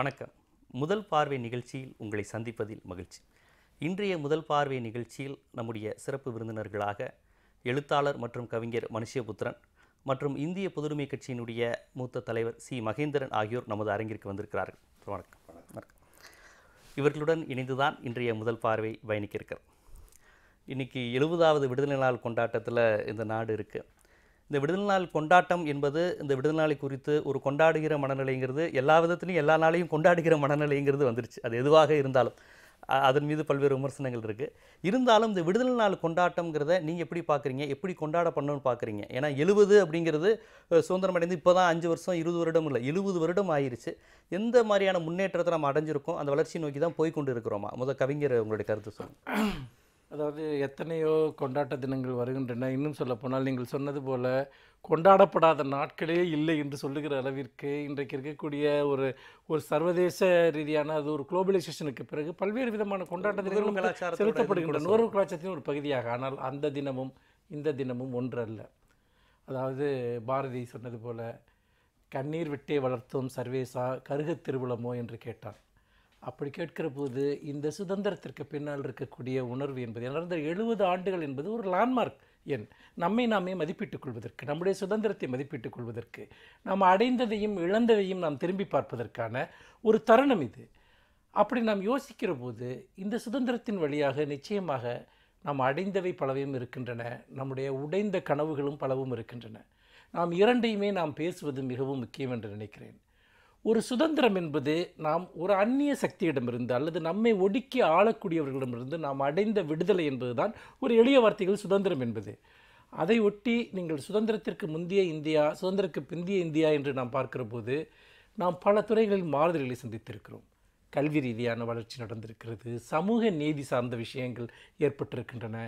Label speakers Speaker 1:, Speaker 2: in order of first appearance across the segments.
Speaker 1: வணக்கம் முதல் பார்வை நிகழ்ச்சியில் உங்களை சந்திப்பதில் மகிழ்ச்சி இன்றைய முதல் பார்வை நிகழ்ச்சியில் நம்முடைய சிறப்பு விருந்தினர்களாக எழுத்தாளர் மற்றும் கவிஞர் மனுஷபுத்திரன் மற்றும் இந்திய புதுரிமை கட்சியினுடைய மூத்த தலைவர் சி மகேந்திரன் ஆகியோர் நமது அரங்கிற்கு வந்திருக்கிறார்கள் வணக்கம் வணக்கம் இவர்களுடன் இணைந்துதான் இன்றைய முதல் பார்வை பயணிக்க இருக்கிறோம் இன்றைக்கி எழுபதாவது விடுதலை நாள் கொண்டாட்டத்தில் இந்த நாடு இருக்குது இந்த விடுதலை நாள் கொண்டாட்டம் என்பது இந்த விடுதலை நாளை குறித்து ஒரு கொண்டாடுகிற மனநிலைங்கிறது எல்லா விதத்துலையும் எல்லா நாளையும் கொண்டாடுகிற மனநிலைங்கிறது வந்துருச்சு அது எதுவாக இருந்தாலும் அதன் மீது பல்வேறு விமர்சனங்கள் இருக்குது இருந்தாலும் இந்த விடுதலை நாள் கொண்டாட்டங்கிறத நீங்கள் எப்படி பார்க்குறீங்க எப்படி கொண்டாட பண்ணணும்னு பார்க்குறீங்க ஏன்னா எழுபது அப்படிங்கிறது சுதந்திரம் அடைந்து இப்போ தான் அஞ்சு வருஷம் இருபது வருடம் இல்லை எழுபது வருடம் ஆயிடுச்சு எந்த மாதிரியான முன்னேற்றத்தை நம்ம அடைஞ்சிருக்கோம் அந்த வளர்ச்சி நோக்கி தான் போய் கொண்டு இருக்கிறோமா முதல் கவிஞர் உங்களுடைய கருத்து
Speaker 2: சொல்லுங்கள் அதாவது எத்தனையோ கொண்டாட்ட தினங்கள் வருகின்றன இன்னும் சொல்லப்போனால் நீங்கள் சொன்னது போல் கொண்டாடப்படாத நாட்களே இல்லை என்று சொல்லுகிற அளவிற்கு இன்றைக்கு இருக்கக்கூடிய ஒரு ஒரு சர்வதேச ரீதியான அது ஒரு குளோபலைசேஷனுக்கு பிறகு பல்வேறு விதமான கொண்டாட்ட தினங்களும் செலுத்தப்படுகின்றன நுகர்வு கலாச்சாரத்தின் ஒரு பகுதியாக ஆனால் அந்த தினமும் இந்த தினமும் ஒன்று அல்ல அதாவது பாரதி சொன்னது போல் கண்ணீர் விட்டே வளர்த்தோம் சர்வேசா கருகத் திருவிழமோ என்று கேட்டான் அப்படி கேட்கிற போது இந்த சுதந்திரத்திற்கு பின்னால் இருக்கக்கூடிய உணர்வு என்பது நடந்த எழுபது ஆண்டுகள் என்பது ஒரு லேண்ட்மார்க் எண் நம்மை நாமே மதிப்பிட்டுக் கொள்வதற்கு நம்முடைய சுதந்திரத்தை மதிப்பிட்டுக் கொள்வதற்கு நாம் அடைந்ததையும் இழந்ததையும் நாம் திரும்பி பார்ப்பதற்கான ஒரு தருணம் இது அப்படி நாம் யோசிக்கிற போது இந்த சுதந்திரத்தின் வழியாக நிச்சயமாக நாம் அடைந்தவை பலவையும் இருக்கின்றன நம்முடைய உடைந்த கனவுகளும் பலவும் இருக்கின்றன நாம் இரண்டையுமே நாம் பேசுவது மிகவும் முக்கியம் என்று நினைக்கிறேன் ஒரு சுதந்திரம் என்பது நாம் ஒரு அந்நிய சக்தியிடமிருந்து அல்லது நம்மை ஒடுக்கி ஆளக்கூடியவர்களிடமிருந்து நாம் அடைந்த விடுதலை என்பதுதான் ஒரு எளிய வார்த்தைகள் சுதந்திரம் என்பது அதை ஒட்டி நீங்கள் சுதந்திரத்திற்கு முந்தைய இந்தியா சுதந்திரக்கு பிந்திய இந்தியா என்று நாம் பார்க்கிற போது நாம் பல துறைகளில் மாறுதல்களை சந்தித்திருக்கிறோம் கல்வி ரீதியான வளர்ச்சி நடந்திருக்கிறது சமூக நீதி சார்ந்த விஷயங்கள் ஏற்பட்டிருக்கின்றன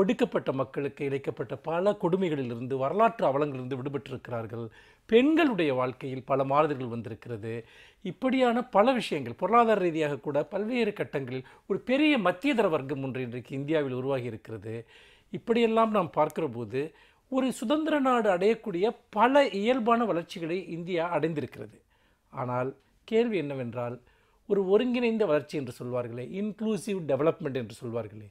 Speaker 2: ஒடுக்கப்பட்ட மக்களுக்கு இழைக்கப்பட்ட பல கொடுமைகளிலிருந்து வரலாற்று அவலங்களிலிருந்து விடுபட்டிருக்கிறார்கள் பெண்களுடைய வாழ்க்கையில் பல மாறுதல்கள் வந்திருக்கிறது இப்படியான பல விஷயங்கள் பொருளாதார ரீதியாக கூட பல்வேறு கட்டங்களில் ஒரு பெரிய மத்தியதர வர்க்கம் ஒன்று இன்றைக்கு இந்தியாவில் உருவாகி இருக்கிறது இப்படியெல்லாம் நாம் பார்க்கிற போது ஒரு சுதந்திர நாடு அடையக்கூடிய பல இயல்பான வளர்ச்சிகளை இந்தியா அடைந்திருக்கிறது ஆனால் கேள்வி என்னவென்றால் ஒரு ஒருங்கிணைந்த வளர்ச்சி என்று சொல்வார்களே இன்க்ளூசிவ் டெவலப்மெண்ட் என்று சொல்வார்களே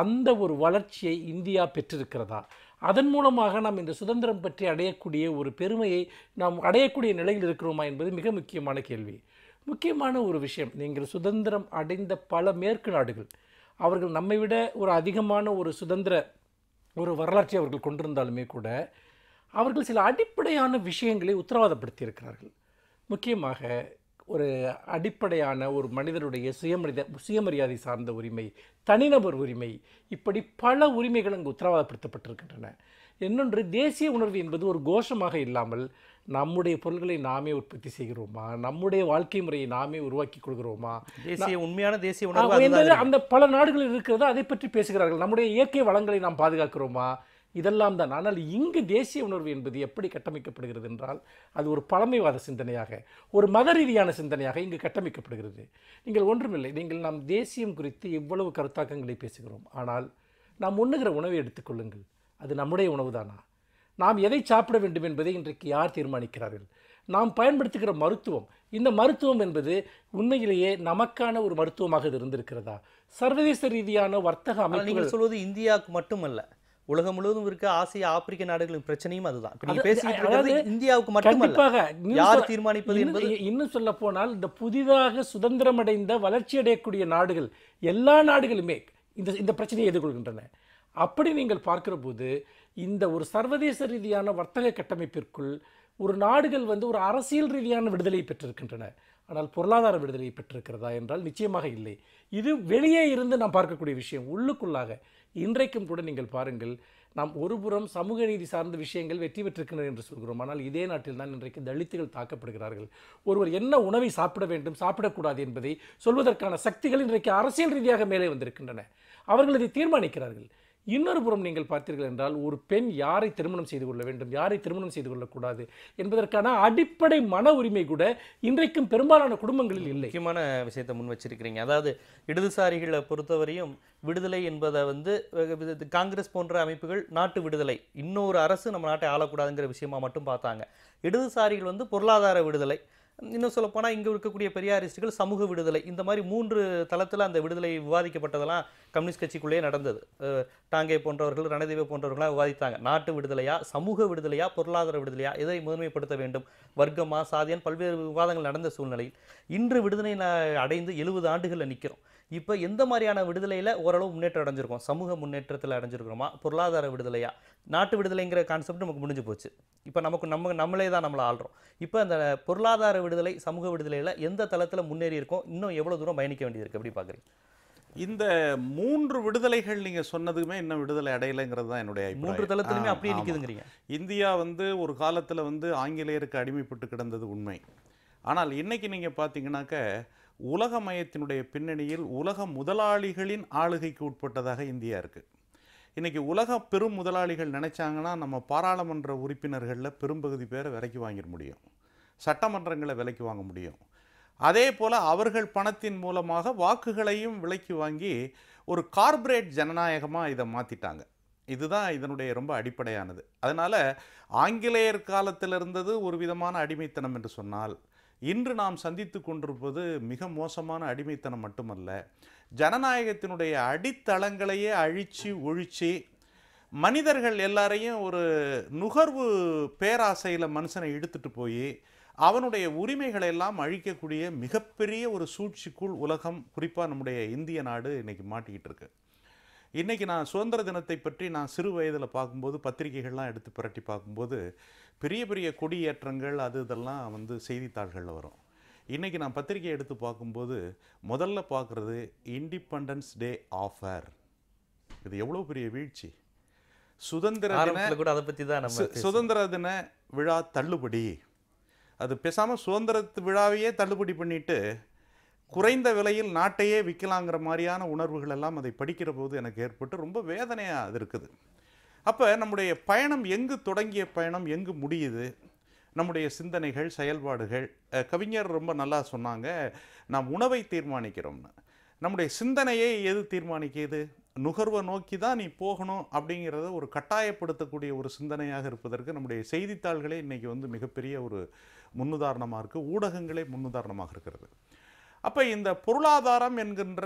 Speaker 2: அந்த ஒரு வளர்ச்சியை இந்தியா பெற்றிருக்கிறதா அதன் மூலமாக நாம் இந்த சுதந்திரம் பற்றி அடையக்கூடிய ஒரு பெருமையை நாம் அடையக்கூடிய நிலையில் இருக்கிறோமா என்பது மிக முக்கியமான கேள்வி முக்கியமான ஒரு விஷயம் நீங்கள் சுதந்திரம் அடைந்த பல மேற்கு நாடுகள் அவர்கள் நம்மை விட ஒரு அதிகமான ஒரு சுதந்திர ஒரு வரலாற்றை அவர்கள் கொண்டிருந்தாலுமே கூட அவர்கள் சில அடிப்படையான விஷயங்களை உத்தரவாதப்படுத்தியிருக்கிறார்கள் முக்கியமாக ஒரு அடிப்படையான ஒரு மனிதனுடைய சுயமரியாதை சுயமரியாதை சார்ந்த உரிமை தனிநபர் உரிமை இப்படி பல உரிமைகள் அங்கு உத்தரவாதப்படுத்தப்பட்டிருக்கின்றன இன்னொன்று தேசிய உணர்வு என்பது ஒரு கோஷமாக இல்லாமல் நம்முடைய பொருள்களை நாமே உற்பத்தி செய்கிறோமா நம்முடைய வாழ்க்கை முறையை நாமே உருவாக்கி கொள்கிறோமா தேசிய உண்மையான தேசிய உணர்வு அந்த பல நாடுகளில் இருக்கிறது அதை பற்றி பேசுகிறார்கள் நம்முடைய இயற்கை வளங்களை நாம் பாதுகாக்கிறோமா இதெல்லாம் தான் ஆனால் இங்கு தேசிய உணர்வு என்பது எப்படி கட்டமைக்கப்படுகிறது என்றால் அது ஒரு பழமைவாத சிந்தனையாக ஒரு மத ரீதியான சிந்தனையாக இங்கு கட்டமைக்கப்படுகிறது நீங்கள் ஒன்றுமில்லை நீங்கள் நாம் தேசியம் குறித்து இவ்வளவு கருத்தாக்கங்களை பேசுகிறோம் ஆனால் நாம் உண்ணுகிற உணவை எடுத்துக்கொள்ளுங்கள் அது நம்முடைய உணவு தானா நாம் எதை சாப்பிட வேண்டும் என்பதை இன்றைக்கு யார் தீர்மானிக்கிறார்கள் நாம் பயன்படுத்துகிற மருத்துவம் இந்த மருத்துவம் என்பது உண்மையிலேயே நமக்கான ஒரு மருத்துவமாக இது இருந்திருக்கிறதா சர்வதேச ரீதியான வர்த்தக அமைப்பு சொல்வது இந்தியாவுக்கு மட்டுமல்ல உலகம் முழுவதும் இருக்க ஆசிய ஆப்பிரிக்க நாடுகளின் பிரச்சனையும் அதுதான் இந்தியாவுக்கு மட்டுமல்ல யார் தீர்மானிப்பது என்பது இன்னும் சொல்ல போனால் இந்த புதிதாக சுதந்திரம் அடைந்த வளர்ச்சி அடையக்கூடிய நாடுகள் எல்லா நாடுகளுமே இந்த இந்த பிரச்சனையை எதிர்கொள்கின்றன அப்படி நீங்கள் பார்க்கிற போது இந்த ஒரு சர்வதேச ரீதியான வர்த்தக கட்டமைப்பிற்குள் ஒரு நாடுகள் வந்து ஒரு அரசியல் ரீதியான விடுதலை பெற்றிருக்கின்றன ஆனால் பொருளாதார விடுதலை பெற்றிருக்கிறதா என்றால் நிச்சயமாக இல்லை இது வெளியே இருந்து நாம் பார்க்கக்கூடிய விஷயம் உள்ளுக்குள்ளாக இன்றைக்கும் கூட நீங்கள் பாருங்கள் நாம் ஒருபுறம் சமூக நீதி சார்ந்த விஷயங்கள் வெற்றி பெற்றிருக்கின்றன என்று சொல்கிறோம் ஆனால் இதே நாட்டில் தான் இன்றைக்கு தலித்துகள் தாக்கப்படுகிறார்கள் ஒருவர் என்ன உணவை சாப்பிட வேண்டும் சாப்பிடக்கூடாது என்பதை சொல்வதற்கான சக்திகள் இன்றைக்கு அரசியல் ரீதியாக மேலே வந்திருக்கின்றன அவர்கள் இதை தீர்மானிக்கிறார்கள் இன்னொரு புறம் நீங்கள் பார்த்தீர்கள் என்றால் ஒரு பெண் யாரை திருமணம் செய்து கொள்ள வேண்டும் யாரை திருமணம் செய்து கொள்ளக்கூடாது என்பதற்கான அடிப்படை மன உரிமை கூட இன்றைக்கும் பெரும்பாலான குடும்பங்களில் இல்லை முக்கியமான விஷயத்தை முன் வச்சிருக்கிறீங்க அதாவது இடதுசாரிகளை பொறுத்தவரையும்
Speaker 1: விடுதலை என்பதை வந்து காங்கிரஸ் போன்ற அமைப்புகள் நாட்டு விடுதலை இன்னொரு அரசு நம்ம நாட்டை ஆளக்கூடாதுங்கிற விஷயமா மட்டும் பார்த்தாங்க இடதுசாரிகள் வந்து பொருளாதார விடுதலை இன்னும் சொல்லப்போனால் இங்கே இருக்கக்கூடிய பெரியாரிஸ்டுகள் சமூக விடுதலை இந்த மாதிரி மூன்று தளத்தில் அந்த விடுதலை விவாதிக்கப்பட்டதெல்லாம் கம்யூனிஸ்ட் கட்சிக்குள்ளேயே நடந்தது டாங்கே போன்றவர்கள் ரணதேவ போன்றவர்களாக விவாதித்தாங்க நாட்டு விடுதலையா சமூக விடுதலையா பொருளாதார விடுதலையா இதை முதன்மைப்படுத்த வேண்டும் வர்க்கமா சாதியன் பல்வேறு விவாதங்கள் நடந்த சூழ்நிலையில் இன்று விடுதலை அடைந்து எழுபது ஆண்டுகளில் நிற்கிறோம் இப்போ எந்த மாதிரியான விடுதலையில் ஓரளவு முன்னேற்றம் அடைஞ்சிருக்கோம் சமூக முன்னேற்றத்தில் அடைஞ்சிருக்கிறோமா பொருளாதார விடுதலையா நாட்டு விடுதலைங்கிற கான்செப்ட் நமக்கு முடிஞ்சு போச்சு இப்போ நமக்கு நம்ம நம்மளே தான் நம்மளை ஆள்றோம் இப்போ அந்த பொருளாதார விடுதலை சமூக விடுதலையில் எந்த தளத்தில் முன்னேறி இருக்கோம் இன்னும் எவ்வளோ தூரம் பயணிக்க வேண்டியிருக்கு எப்படி பார்க்குறீங்க இந்த
Speaker 3: மூன்று விடுதலைகள் நீங்க சொன்னதுமே இன்னும் விடுதலை அடையலைங்கிறது தான் என்னுடைய மூன்று தளத்திலுமே அப்படியே நிற்குதுங்கிறீங்க இந்தியா வந்து ஒரு காலத்தில் வந்து ஆங்கிலேயருக்கு அடிமைப்பட்டு கிடந்தது உண்மை ஆனால் இன்னைக்கு நீங்கள் பார்த்தீங்கன்னாக்க உலக பின்னணியில் உலக முதலாளிகளின் ஆளுகைக்கு உட்பட்டதாக இந்தியா இருக்குது இன்றைக்கி உலக பெரும் முதலாளிகள் நினச்சாங்கன்னா நம்ம பாராளுமன்ற உறுப்பினர்களில் பெரும்பகுதி பேரை விலைக்கு வாங்கிட முடியும் சட்டமன்றங்களை விலைக்கு வாங்க முடியும் அதே போல் அவர்கள் பணத்தின் மூலமாக வாக்குகளையும் விலைக்கு வாங்கி ஒரு கார்பரேட் ஜனநாயகமாக இதை மாற்றிட்டாங்க இதுதான் இதனுடைய ரொம்ப அடிப்படையானது அதனால் ஆங்கிலேயர் காலத்தில் இருந்தது ஒரு விதமான அடிமைத்தனம் என்று சொன்னால் இன்று நாம் சந்தித்து கொண்டிருப்பது மிக மோசமான அடிமைத்தனம் மட்டுமல்ல ஜனநாயகத்தினுடைய அடித்தளங்களையே அழித்து ஒழித்து மனிதர்கள் எல்லாரையும் ஒரு நுகர்வு பேராசையில் மனுஷனை எடுத்துகிட்டு போய் அவனுடைய உரிமைகளை எல்லாம் அழிக்கக்கூடிய மிகப்பெரிய ஒரு சூழ்ச்சிக்குள் உலகம் குறிப்பாக நம்முடைய இந்திய நாடு இன்றைக்கி மாட்டிக்கிட்டு இருக்குது இன்றைக்கி நான் சுதந்திர தினத்தை பற்றி நான் சிறு வயதில் பார்க்கும்போது பத்திரிகைகள்லாம் எடுத்து புரட்டி பார்க்கும்போது பெரிய பெரிய கொடியேற்றங்கள் அது இதெல்லாம் வந்து செய்தித்தாள்களில் வரும் இன்றைக்கி நான் பத்திரிகை எடுத்து பார்க்கும்போது முதல்ல பார்க்குறது இண்டிபெண்டன்ஸ் டே ஆஃபர் இது எவ்வளோ பெரிய வீழ்ச்சி சுதந்திர தின கூட அதை பற்றி தான் சுதந்திர தின விழா தள்ளுபடி அது பேசாமல் சுதந்திர விழாவையே தள்ளுபடி பண்ணிவிட்டு குறைந்த விலையில் நாட்டையே விற்கலாங்கிற மாதிரியான உணர்வுகள் எல்லாம் அதை படிக்கிற போது எனக்கு ஏற்பட்டு ரொம்ப வேதனையாக அது இருக்குது அப்போ நம்முடைய பயணம் எங்கு தொடங்கிய பயணம் எங்கு முடியுது நம்முடைய சிந்தனைகள் செயல்பாடுகள் கவிஞர் ரொம்ப நல்லா சொன்னாங்க நாம் உணவை தீர்மானிக்கிறோம்னு நம்முடைய சிந்தனையை எது தீர்மானிக்கிறது நுகர்வை நோக்கி தான் நீ போகணும் அப்படிங்கிறத ஒரு கட்டாயப்படுத்தக்கூடிய ஒரு சிந்தனையாக இருப்பதற்கு நம்முடைய செய்தித்தாள்களே இன்றைக்கி வந்து மிகப்பெரிய ஒரு முன்னுதாரணமாக இருக்குது ஊடகங்களே முன்னுதாரணமாக இருக்கிறது அப்போ இந்த பொருளாதாரம் என்கின்ற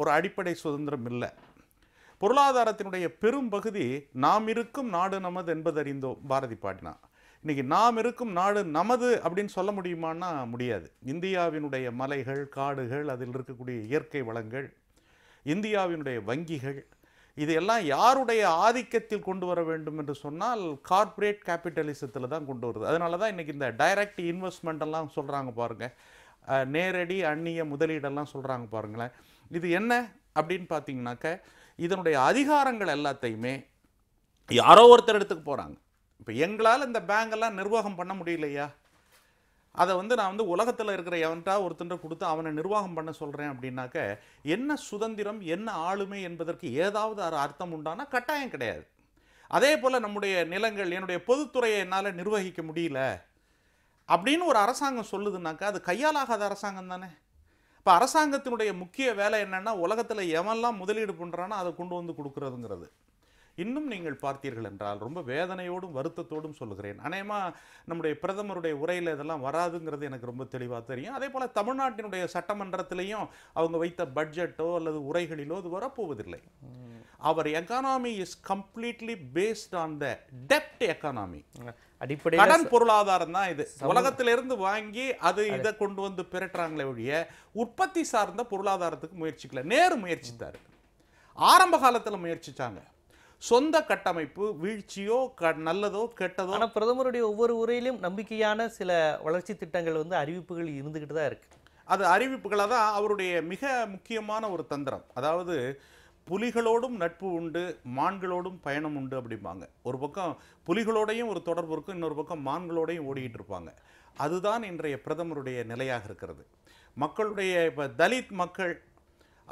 Speaker 3: ஒரு அடிப்படை சுதந்திரம் இல்லை பொருளாதாரத்தினுடைய பெரும்பகுதி நாம் இருக்கும் நாடு நமது என்பதறிந்தோம் பாரதி பாடினா இன்றைக்கி நாம் இருக்கும் நாடு நமது அப்படின்னு சொல்ல முடியுமானா முடியாது இந்தியாவினுடைய மலைகள் காடுகள் அதில் இருக்கக்கூடிய இயற்கை வளங்கள் இந்தியாவினுடைய வங்கிகள் இதையெல்லாம் யாருடைய ஆதிக்கத்தில் கொண்டு வர வேண்டும் என்று சொன்னால் கார்ப்பரேட் கேபிட்டலிசத்தில் தான் கொண்டு வருது அதனால தான் இன்றைக்கி இந்த டைரக்ட் இன்வெஸ்ட்மெண்ட் எல்லாம் சொல்கிறாங்க பாருங்கள் நேரடி அந்நிய முதலீடெல்லாம் சொல்கிறாங்க பாருங்களேன் இது என்ன அப்படின்னு பார்த்தீங்கன்னாக்க இதனுடைய அதிகாரங்கள் எல்லாத்தையுமே யாரோ ஒருத்தர் எடுத்துக்க போகிறாங்க இப்போ எங்களால் இந்த பேங்கெல்லாம் நிர்வாகம் பண்ண முடியலையா அதை வந்து நான் வந்து உலகத்தில் இருக்கிற எவன்ட்டா ஒருத்தன் கொடுத்து அவனை நிர்வாகம் பண்ண சொல்கிறேன் அப்படின்னாக்க என்ன சுதந்திரம் என்ன ஆளுமை என்பதற்கு ஏதாவது அர்த்தம் உண்டானா கட்டாயம் கிடையாது அதே போல் நம்முடைய நிலங்கள் என்னுடைய பொதுத்துறையை என்னால் நிர்வகிக்க முடியல அப்படின்னு ஒரு அரசாங்கம் சொல்லுதுனாக்கா அது கையாலாகாத அரசாங்கம் தானே இப்போ அரசாங்கத்தினுடைய முக்கிய வேலை என்னென்னா உலகத்தில் எவெல்லாம் முதலீடு பண்ணுறானோ அதை கொண்டு வந்து கொடுக்குறதுங்கிறது இன்னும் நீங்கள் பார்த்தீர்கள் என்றால் ரொம்ப வேதனையோடும் வருத்தத்தோடும் சொல்லுகிறேன் அநேகமாக நம்முடைய பிரதமருடைய உரையில் இதெல்லாம் வராதுங்கிறது எனக்கு ரொம்ப தெளிவாக தெரியும் அதே போல் தமிழ்நாட்டினுடைய சட்டமன்றத்திலையும் அவங்க வைத்த பட்ஜெட்டோ அல்லது உரைகளிலோ அது வரப்போவதில்லை அவர் economy is completely based on the டெப்ட் எக்கானாமி அடிப்படை கடன் பொருளாதாரம் தான் இது உலகத்திலிருந்து வாங்கி அது இதை கொண்டு வந்து பிறட்டுறாங்களே ஒழிய உற்பத்தி சார்ந்த பொருளாதாரத்துக்கு முயற்சிக்கல நேரு முயற்சித்தார் ஆரம்ப காலத்தில் முயற்சித்தாங்க சொந்த கட்டமைப்பு வீழ்ச்சியோ
Speaker 1: க நல்லதோ கெட்டதோ ஆனால் பிரதமருடைய ஒவ்வொரு உரையிலும் நம்பிக்கையான சில வளர்ச்சி திட்டங்கள் வந்து அறிவிப்புகள்
Speaker 3: இருந்துக்கிட்டு தான் இருக்குது அது அறிவிப்புகளாக தான் அவருடைய மிக முக்கியமான ஒரு தந்திரம் அதாவது புலிகளோடும் நட்பு உண்டு மான்களோடும் பயணம் உண்டு அப்படிம்பாங்க ஒரு பக்கம் புலிகளோடையும் ஒரு தொடர்பு இருக்கும் இன்னொரு பக்கம் மான்களோடையும் ஓடிக்கிட்டு இருப்பாங்க அதுதான் இன்றைய பிரதமருடைய நிலையாக இருக்கிறது மக்களுடைய இப்போ தலித் மக்கள்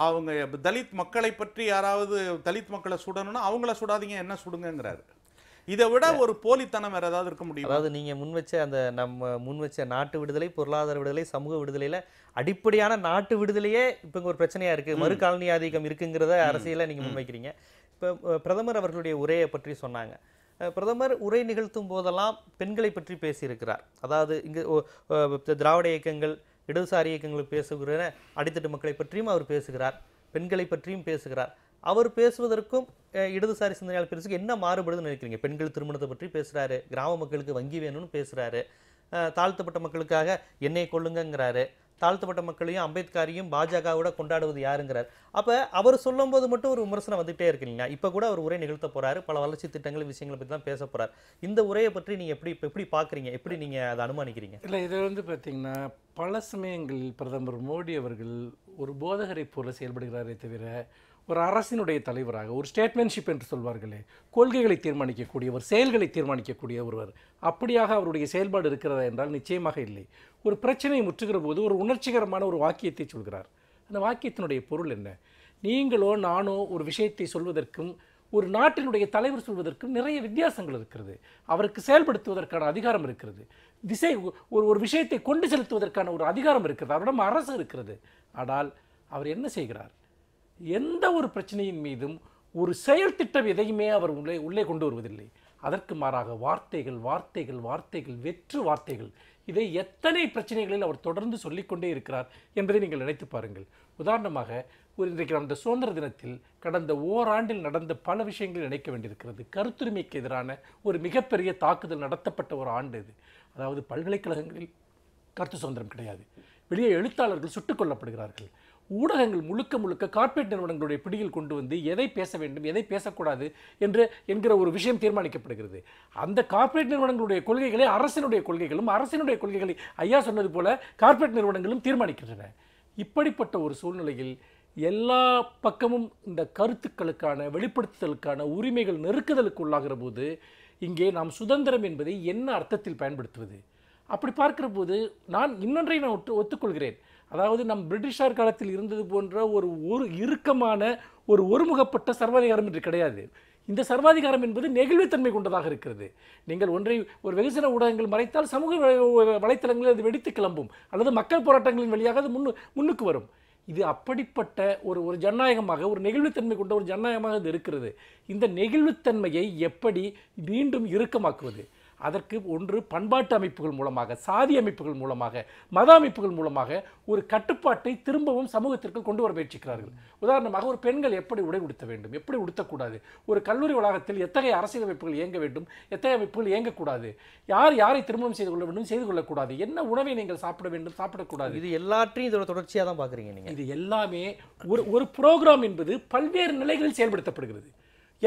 Speaker 3: அவங்க தலித் மக்களை பற்றி யாராவது தலித் மக்களை சுடணும்னா அவங்கள சுடாதீங்க என்ன சுடுங்கிறாரு இதை விட ஒரு போலித்தனம் வேற ஏதாவது இருக்க முடியும் அதாவது நீங்கள் முன் வச்ச அந்த நம்ம முன் வச்ச நாட்டு விடுதலை பொருளாதார
Speaker 1: விடுதலை சமூக விடுதலையில் அடிப்படையான நாட்டு விடுதலையே இப்போ ஒரு பிரச்சனையாக இருக்குது மறு காலனி ஆதிக்கம் இருக்குங்கிறத அரசியல நீங்கள் முன்வைக்கிறீங்க இப்போ பிரதமர் அவர்களுடைய உரையை பற்றி சொன்னாங்க பிரதமர் உரை நிகழ்த்தும் போதெல்லாம் பெண்களை பற்றி பேசியிருக்கிறார் அதாவது இங்கு திராவிட இயக்கங்கள் இடதுசாரி இயக்கங்கள் பேசுகிற அடித்தட்டு மக்களை பற்றியும் அவர் பேசுகிறார் பெண்களை பற்றியும் பேசுகிறார் அவர் பேசுவதற்கும் இடதுசாரி சிந்தனையால் பேசுறதுக்கு என்ன மாறுபடுதுன்னு நினைக்கிறீங்க பெண்கள் திருமணத்தை பற்றி பேசுகிறாரு கிராம மக்களுக்கு வங்கி வேணும்னு பேசுகிறாரு தாழ்த்தப்பட்ட மக்களுக்காக என்னை கொள்ளுங்கிறாரு தாழ்த்தப்பட்ட மக்களையும் அம்பேத்கரையும் பாஜகவோட கொண்டாடுவது யாருங்கிறார் அப்போ அவர் சொல்லும் போது மட்டும் ஒரு விமர்சனம் வந்துகிட்டே இருக்கீங்களா இப்போ கூட அவர் உரை நிகழ்த்த போகிறாரு பல வளர்ச்சி திட்டங்கள் விஷயங்களை பற்றி தான் பேச போகிறார் இந்த உரையை பற்றி நீங்கள் எப்படி இப்போ எப்படி பார்க்குறீங்க எப்படி நீங்கள் அதை அனுமானிக்கிறீங்க
Speaker 2: இல்லை இது வந்து பார்த்தீங்கன்னா பல சமயங்கள் பிரதமர் மோடி அவர்கள் ஒரு போதகரை போல செயல்படுகிறாரே தவிர ஒரு அரசினுடைய தலைவராக ஒரு ஸ்டேட்மென்ஷிப் என்று சொல்வார்களே கொள்கைகளை தீர்மானிக்கக்கூடியவர் செயல்களை தீர்மானிக்கக்கூடிய ஒருவர் அப்படியாக அவருடைய செயல்பாடு இருக்கிறதா என்றால் நிச்சயமாக இல்லை ஒரு பிரச்சனையை முற்றுகிற போது ஒரு உணர்ச்சிகரமான ஒரு வாக்கியத்தை சொல்கிறார் அந்த வாக்கியத்தினுடைய பொருள் என்ன நீங்களோ நானோ ஒரு விஷயத்தை சொல்வதற்கும் ஒரு நாட்டினுடைய தலைவர் சொல்வதற்கும் நிறைய வித்தியாசங்கள் இருக்கிறது அவருக்கு செயல்படுத்துவதற்கான அதிகாரம் இருக்கிறது திசை ஒரு ஒரு விஷயத்தை கொண்டு செலுத்துவதற்கான ஒரு அதிகாரம் இருக்கிறது அவரிடம் அரசு இருக்கிறது ஆனால் அவர் என்ன செய்கிறார் எந்த ஒரு பிரச்சனையின் மீதும் ஒரு செயல் திட்டம் எதையுமே அவர் உள்ளே உள்ளே கொண்டு வருவதில்லை அதற்கு மாறாக வார்த்தைகள் வார்த்தைகள் வார்த்தைகள் வெற்று வார்த்தைகள் இதை எத்தனை பிரச்சனைகளில் அவர் தொடர்ந்து சொல்லிக்கொண்டே இருக்கிறார் என்பதை நீங்கள் நினைத்து பாருங்கள் உதாரணமாக ஒரு இன்றைக்கு அந்த சுதந்திர தினத்தில் கடந்த ஓராண்டில் நடந்த பல விஷயங்கள் நினைக்க வேண்டியிருக்கிறது கருத்துரிமைக்கு எதிரான ஒரு மிகப்பெரிய தாக்குதல் நடத்தப்பட்ட ஒரு ஆண்டு இது அதாவது பல்கலைக்கழகங்களில் கருத்து சுதந்திரம் கிடையாது வெளியே எழுத்தாளர்கள் சுட்டுக் கொல்லப்படுகிறார்கள் ஊடகங்கள் முழுக்க முழுக்க கார்ப்பரேட் நிறுவனங்களுடைய பிடியில் கொண்டு வந்து எதை பேச வேண்டும் எதை பேசக்கூடாது என்று என்கிற ஒரு விஷயம் தீர்மானிக்கப்படுகிறது அந்த கார்ப்பரேட் நிறுவனங்களுடைய கொள்கைகளை அரசினுடைய கொள்கைகளும் அரசினுடைய கொள்கைகளை ஐயா சொன்னது போல கார்ப்பரேட் நிறுவனங்களும் தீர்மானிக்கின்றன இப்படிப்பட்ட ஒரு சூழ்நிலையில் எல்லா பக்கமும் இந்த கருத்துக்களுக்கான வெளிப்படுத்துதலுக்கான உரிமைகள் நெருக்குதலுக்கு உள்ளாகிற போது இங்கே நாம் சுதந்திரம் என்பதை என்ன அர்த்தத்தில் பயன்படுத்துவது அப்படி பார்க்கிற போது நான் இன்னொன்றை நான் ஒத்து ஒத்துக்கொள்கிறேன் அதாவது நம் பிரிட்டிஷார் காலத்தில் இருந்தது போன்ற ஒரு ஒரு இறுக்கமான ஒரு ஒருமுகப்பட்ட சர்வாதிகாரம் என்று கிடையாது இந்த சர்வாதிகாரம் என்பது நெகிழ்வுத்தன்மை கொண்டதாக இருக்கிறது நீங்கள் ஒன்றை ஒரு வெகுசன ஊடகங்கள் மறைத்தால் சமூக வலைத்தளங்களில் அது வெடித்து கிளம்பும் அல்லது மக்கள் போராட்டங்களின் வழியாக அது முன்னு முன்னுக்கு வரும் இது அப்படிப்பட்ட ஒரு ஒரு ஜனநாயகமாக ஒரு நெகிழ்வுத்தன்மை கொண்ட ஒரு ஜனநாயகமாக அது இருக்கிறது இந்த நெகிழ்வுத்தன்மையை எப்படி மீண்டும் இறுக்கமாக்குவது அதற்கு ஒன்று பண்பாட்டு அமைப்புகள் மூலமாக சாதி அமைப்புகள் மூலமாக மத அமைப்புகள் மூலமாக ஒரு கட்டுப்பாட்டை திரும்பவும் சமூகத்திற்கு கொண்டு வர முயற்சிக்கிறார்கள் உதாரணமாக ஒரு பெண்கள் எப்படி உடை உடுத்த வேண்டும் எப்படி உடுத்தக்கூடாது ஒரு கல்லூரி வளாகத்தில் எத்தகைய அரசியல் அமைப்புகள் இயங்க வேண்டும் எத்தகைய அமைப்புகள் இயங்கக்கூடாது யார் யாரை திருமணம் செய்து கொள்ள வேண்டும் செய்து கொள்ளக்கூடாது என்ன உணவை நீங்கள் சாப்பிட வேண்டும் சாப்பிடக்கூடாது இது எல்லாற்றையும் இதோட தொடர்ச்சியாக தான் பார்க்குறீங்க நீங்கள் இது எல்லாமே ஒரு ஒரு ப்ரோக்ராம் என்பது பல்வேறு நிலைகளில் செயல்படுத்தப்படுகிறது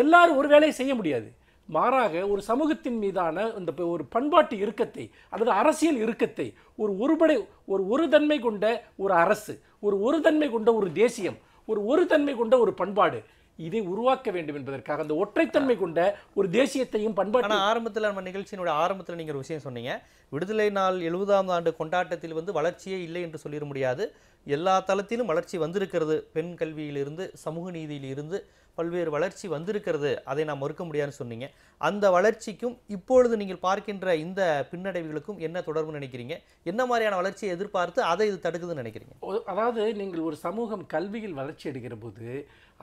Speaker 2: எல்லாரும் ஒரு வேலையை செய்ய முடியாது மாறாக ஒரு சமூகத்தின் மீதான இந்த ஒரு பண்பாட்டு இறுக்கத்தை அல்லது அரசியல் இறுக்கத்தை ஒரு ஒருபடை ஒரு ஒரு தன்மை கொண்ட ஒரு அரசு ஒரு ஒரு தன்மை கொண்ட ஒரு தேசியம் ஒரு ஒரு தன்மை கொண்ட ஒரு பண்பாடு இதை உருவாக்க வேண்டும் என்பதற்காக அந்த ஒற்றைத்தன்மை கொண்ட ஒரு தேசியத்தையும் பண்பாடு
Speaker 1: ஆரம்பத்தில் நம்ம நிகழ்ச்சியினுடைய ஆரம்பத்தில் நீங்கள் ஒரு விஷயம் சொன்னீங்க விடுதலை நாள் எழுபதாம் ஆண்டு கொண்டாட்டத்தில் வந்து வளர்ச்சியே இல்லை என்று சொல்லிட முடியாது எல்லா தளத்திலும் வளர்ச்சி வந்திருக்கிறது பெண் கல்வியிலிருந்து சமூக நீதியிலிருந்து பல்வேறு வளர்ச்சி வந்திருக்கிறது அதை நாம் மறுக்க முடியாதுன்னு சொன்னீங்க அந்த வளர்ச்சிக்கும் இப்பொழுது நீங்கள் பார்க்கின்ற இந்த பின்னடைவுகளுக்கும் என்ன தொடர்பு நினைக்கிறீங்க என்ன மாதிரியான வளர்ச்சியை
Speaker 2: எதிர்பார்த்து அதை இது தடுக்குதுன்னு நினைக்கிறீங்க அதாவது நீங்கள் ஒரு சமூகம் கல்வியில் வளர்ச்சி எடுக்கிற போது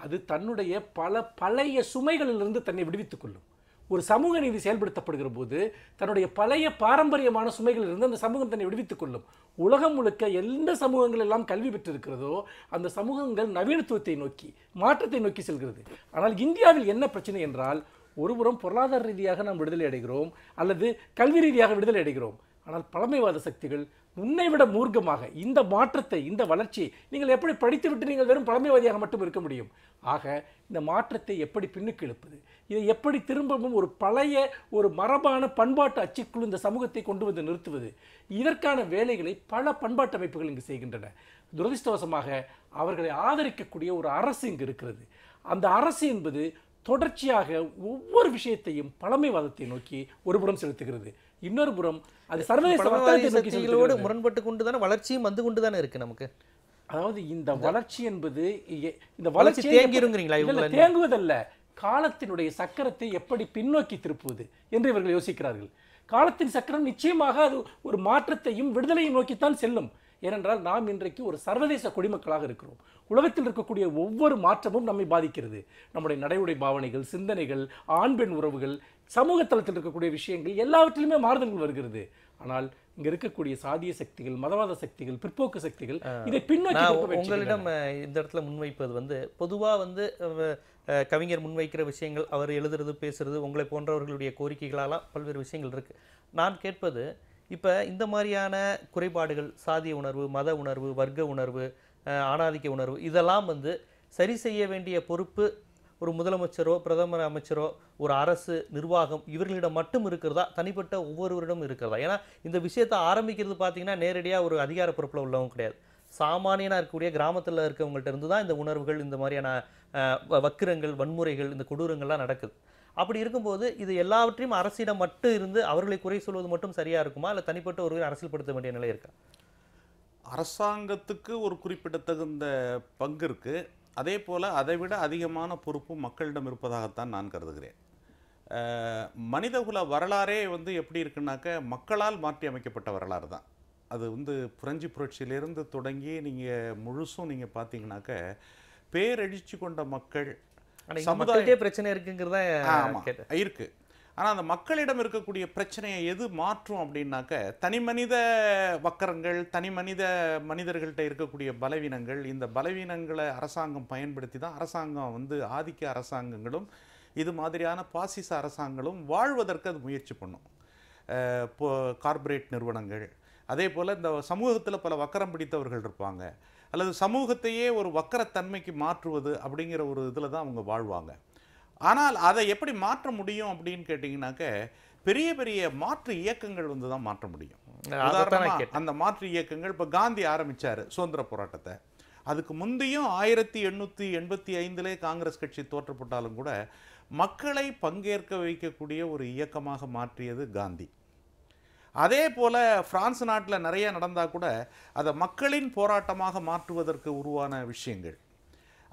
Speaker 2: அது தன்னுடைய பல பழைய சுமைகளிலிருந்து தன்னை விடுவித்துக் கொள்ளும் ஒரு சமூக நீதி செயல்படுத்தப்படுகிற போது தன்னுடைய பழைய பாரம்பரியமான சுமைகள் இருந்து அந்த சமூகம் தன்னை விடுவித்துக் கொள்ளும் உலகம் முழுக்க எந்த சமூகங்கள் எல்லாம் கல்வி பெற்றிருக்கிறதோ அந்த சமூகங்கள் நவீனத்துவத்தை நோக்கி மாற்றத்தை நோக்கி செல்கிறது ஆனால் இந்தியாவில் என்ன பிரச்சனை என்றால் ஒருபுறம் பொருளாதார ரீதியாக நாம் விடுதலை அடைகிறோம் அல்லது கல்வி ரீதியாக விடுதலை அடைகிறோம் ஆனால் பழமைவாத சக்திகள் முன்னை விட மூர்க்கமாக இந்த மாற்றத்தை இந்த வளர்ச்சியை நீங்கள் எப்படி படித்துவிட்டு நீங்கள் வெறும் பழமைவாதியாக மட்டும் இருக்க முடியும் ஆக இந்த மாற்றத்தை எப்படி பின்னுக்கு இழுப்பது இதை எப்படி திரும்பவும் ஒரு பழைய ஒரு மரபான பண்பாட்டு அச்சுக்குள் இந்த சமூகத்தை கொண்டு வந்து நிறுத்துவது இதற்கான வேலைகளை பல பண்பாட்டு அமைப்புகள் இங்கு செய்கின்றன துரதிருஷ்டவசமாக அவர்களை ஆதரிக்கக்கூடிய ஒரு அரசு இங்கு இருக்கிறது அந்த அரசு என்பது தொடர்ச்சியாக ஒவ்வொரு விஷயத்தையும் பழமைவாதத்தை நோக்கி ஒருபுறம் செலுத்துகிறது இன்னொரு புறம் அது சர்வதேச
Speaker 1: முரண்பட்டு கொண்டு தானே
Speaker 2: வளர்ச்சியும் வந்து கொண்டு தானே இருக்கு நமக்கு அதாவது இந்த வளர்ச்சி என்பது இந்த வளர்ச்சி தேங்கிருங்கிறீங்களா தேங்குவதல்ல காலத்தினுடைய சக்கரத்தை எப்படி பின்னோக்கி திருப்புவது என்று இவர்கள் யோசிக்கிறார்கள் காலத்தின் சக்கரம் நிச்சயமாக அது ஒரு மாற்றத்தையும் விடுதலையும் நோக்கித்தான் செல்லும் ஏனென்றால் நாம் இன்றைக்கு ஒரு சர்வதேச குடிமக்களாக இருக்கிறோம் உலகத்தில் இருக்கக்கூடிய ஒவ்வொரு மாற்றமும் நம்மை பாதிக்கிறது நம்முடைய நடைமுறை பாவனைகள் சிந்தனைகள் ஆண் பெண் உறவுகள் சமூக தளத்தில் இருக்கக்கூடிய விஷயங்கள் எல்லாவற்றிலுமே மாறுதல்கள் வருகிறது ஆனால் இங்க இருக்கக்கூடிய சாதிய சக்திகள் மதவாத சக்திகள் பிற்போக்கு சக்திகள் இதை பின்னோக்கி உங்களிடம் இந்த இடத்துல முன்வைப்பது வந்து பொதுவாக
Speaker 1: வந்து கவிஞர் முன்வைக்கிற விஷயங்கள் அவர் எழுதுறது பேசுறது உங்களை போன்றவர்களுடைய கோரிக்கைகளாலாம் பல்வேறு விஷயங்கள் இருக்கு நான் கேட்பது இப்போ இந்த மாதிரியான குறைபாடுகள் சாதிய உணர்வு மத உணர்வு வர்க்க உணர்வு ஆணாதிக்க உணர்வு இதெல்லாம் வந்து சரி செய்ய வேண்டிய பொறுப்பு ஒரு முதலமைச்சரோ பிரதமர் அமைச்சரோ ஒரு அரசு நிர்வாகம் இவர்களிடம் மட்டும் இருக்கிறதா தனிப்பட்ட ஒவ்வொருவரிடம் இருக்கிறதா ஏன்னா இந்த விஷயத்தை ஆரம்பிக்கிறது பார்த்தீங்கன்னா நேரடியாக ஒரு அதிகார பொறுப்பில் உள்ளவங்க கிடையாது சாமானியனாக இருக்கக்கூடிய கிராமத்தில் இருக்கவங்கள்ட்ட இருந்து தான் இந்த உணர்வுகள் இந்த மாதிரியான வக்கிரங்கள் வன்முறைகள் இந்த கொடூரங்கள்லாம் நடக்குது அப்படி இருக்கும்போது இது எல்லாவற்றையும் அரசிடம் மட்டும் இருந்து அவர்களை குறை சொல்வது மட்டும் சரியாக இருக்குமா இல்லை தனிப்பட்ட ஒருவரை அரசியல்படுத்த வேண்டிய நிலை இருக்கா
Speaker 3: அரசாங்கத்துக்கு ஒரு குறிப்பிடத்தகுந்த பங்கு இருக்குது அதே போல் விட அதிகமான பொறுப்பும் மக்களிடம் இருப்பதாகத்தான் நான் கருதுகிறேன் மனிதகுல வரலாறே வந்து எப்படி இருக்குன்னாக்க மக்களால் மாற்றி அமைக்கப்பட்ட வரலாறு தான் அது வந்து புரஞ்சி புரட்சியிலிருந்து தொடங்கி நீங்கள் முழுசும் நீங்கள் பார்த்தீங்கன்னாக்க பேரழிச்சு கொண்ட மக்கள் சமுதாய பிரச்சனை இருக்குங்கிறத இருக்கு ஆனால் அந்த மக்களிடம் இருக்கக்கூடிய பிரச்சனையை எது மாற்றும் அப்படின்னாக்க தனி மனித வக்கரங்கள் தனி மனித மனிதர்கள்ட்ட இருக்கக்கூடிய பலவீனங்கள் இந்த பலவீனங்களை அரசாங்கம் பயன்படுத்தி தான் அரசாங்கம் வந்து ஆதிக்க அரசாங்கங்களும் இது மாதிரியான பாசிச அரசாங்கங்களும் வாழ்வதற்கு அது முயற்சி பண்ணும் இப்போ கார்ப்பரேட் நிறுவனங்கள் அதே போல் இந்த சமூகத்தில் பல வக்கரம் பிடித்தவர்கள் இருப்பாங்க அல்லது சமூகத்தையே ஒரு வக்கரத்தன்மைக்கு மாற்றுவது அப்படிங்கிற ஒரு இதில் தான் அவங்க வாழ்வாங்க ஆனால் அதை எப்படி மாற்ற முடியும் அப்படின்னு கேட்டிங்கனாக்க பெரிய பெரிய மாற்று இயக்கங்கள் வந்து தான் மாற்ற முடியும் அந்த மாற்று இயக்கங்கள் இப்போ காந்தி ஆரம்பித்தார் சுதந்திர போராட்டத்தை அதுக்கு முந்தையும் ஆயிரத்தி எண்ணூற்றி எண்பத்தி ஐந்திலே காங்கிரஸ் கட்சி தோற்றப்பட்டாலும் கூட மக்களை பங்கேற்க வைக்கக்கூடிய ஒரு இயக்கமாக மாற்றியது காந்தி அதே போல் ஃப்ரான்ஸ் நாட்டில் நிறைய நடந்தால் கூட அதை மக்களின் போராட்டமாக மாற்றுவதற்கு உருவான விஷயங்கள்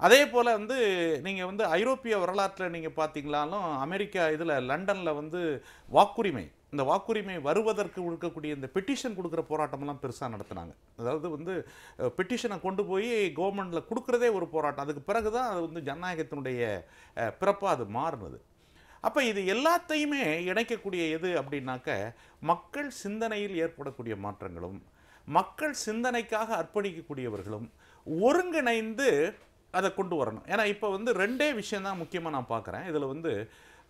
Speaker 3: அதே போல் வந்து நீங்கள் வந்து ஐரோப்பிய வரலாற்றில் நீங்கள் பார்த்தீங்களாலும் அமெரிக்கா இதில் லண்டனில் வந்து வாக்குரிமை இந்த வாக்குரிமை வருவதற்கு கொடுக்கக்கூடிய இந்த பெட்டிஷன் கொடுக்குற போராட்டமெல்லாம் பெருசாக நடத்தினாங்க அதாவது வந்து பெட்டிஷனை கொண்டு போய் கவர்மெண்ட்டில் கொடுக்குறதே ஒரு போராட்டம் அதுக்கு பிறகு தான் அது வந்து ஜனநாயகத்தினுடைய பிறப்பாக அது மாறுனது அப்போ இது எல்லாத்தையுமே இணைக்கக்கூடிய எது அப்படின்னாக்க மக்கள் சிந்தனையில் ஏற்படக்கூடிய மாற்றங்களும் மக்கள் சிந்தனைக்காக அர்ப்பணிக்கக்கூடியவர்களும் ஒருங்கிணைந்து அதை கொண்டு வரணும் ஏன்னா இப்போ வந்து ரெண்டே விஷயம் தான் முக்கியமாக நான் பார்க்குறேன் இதில் வந்து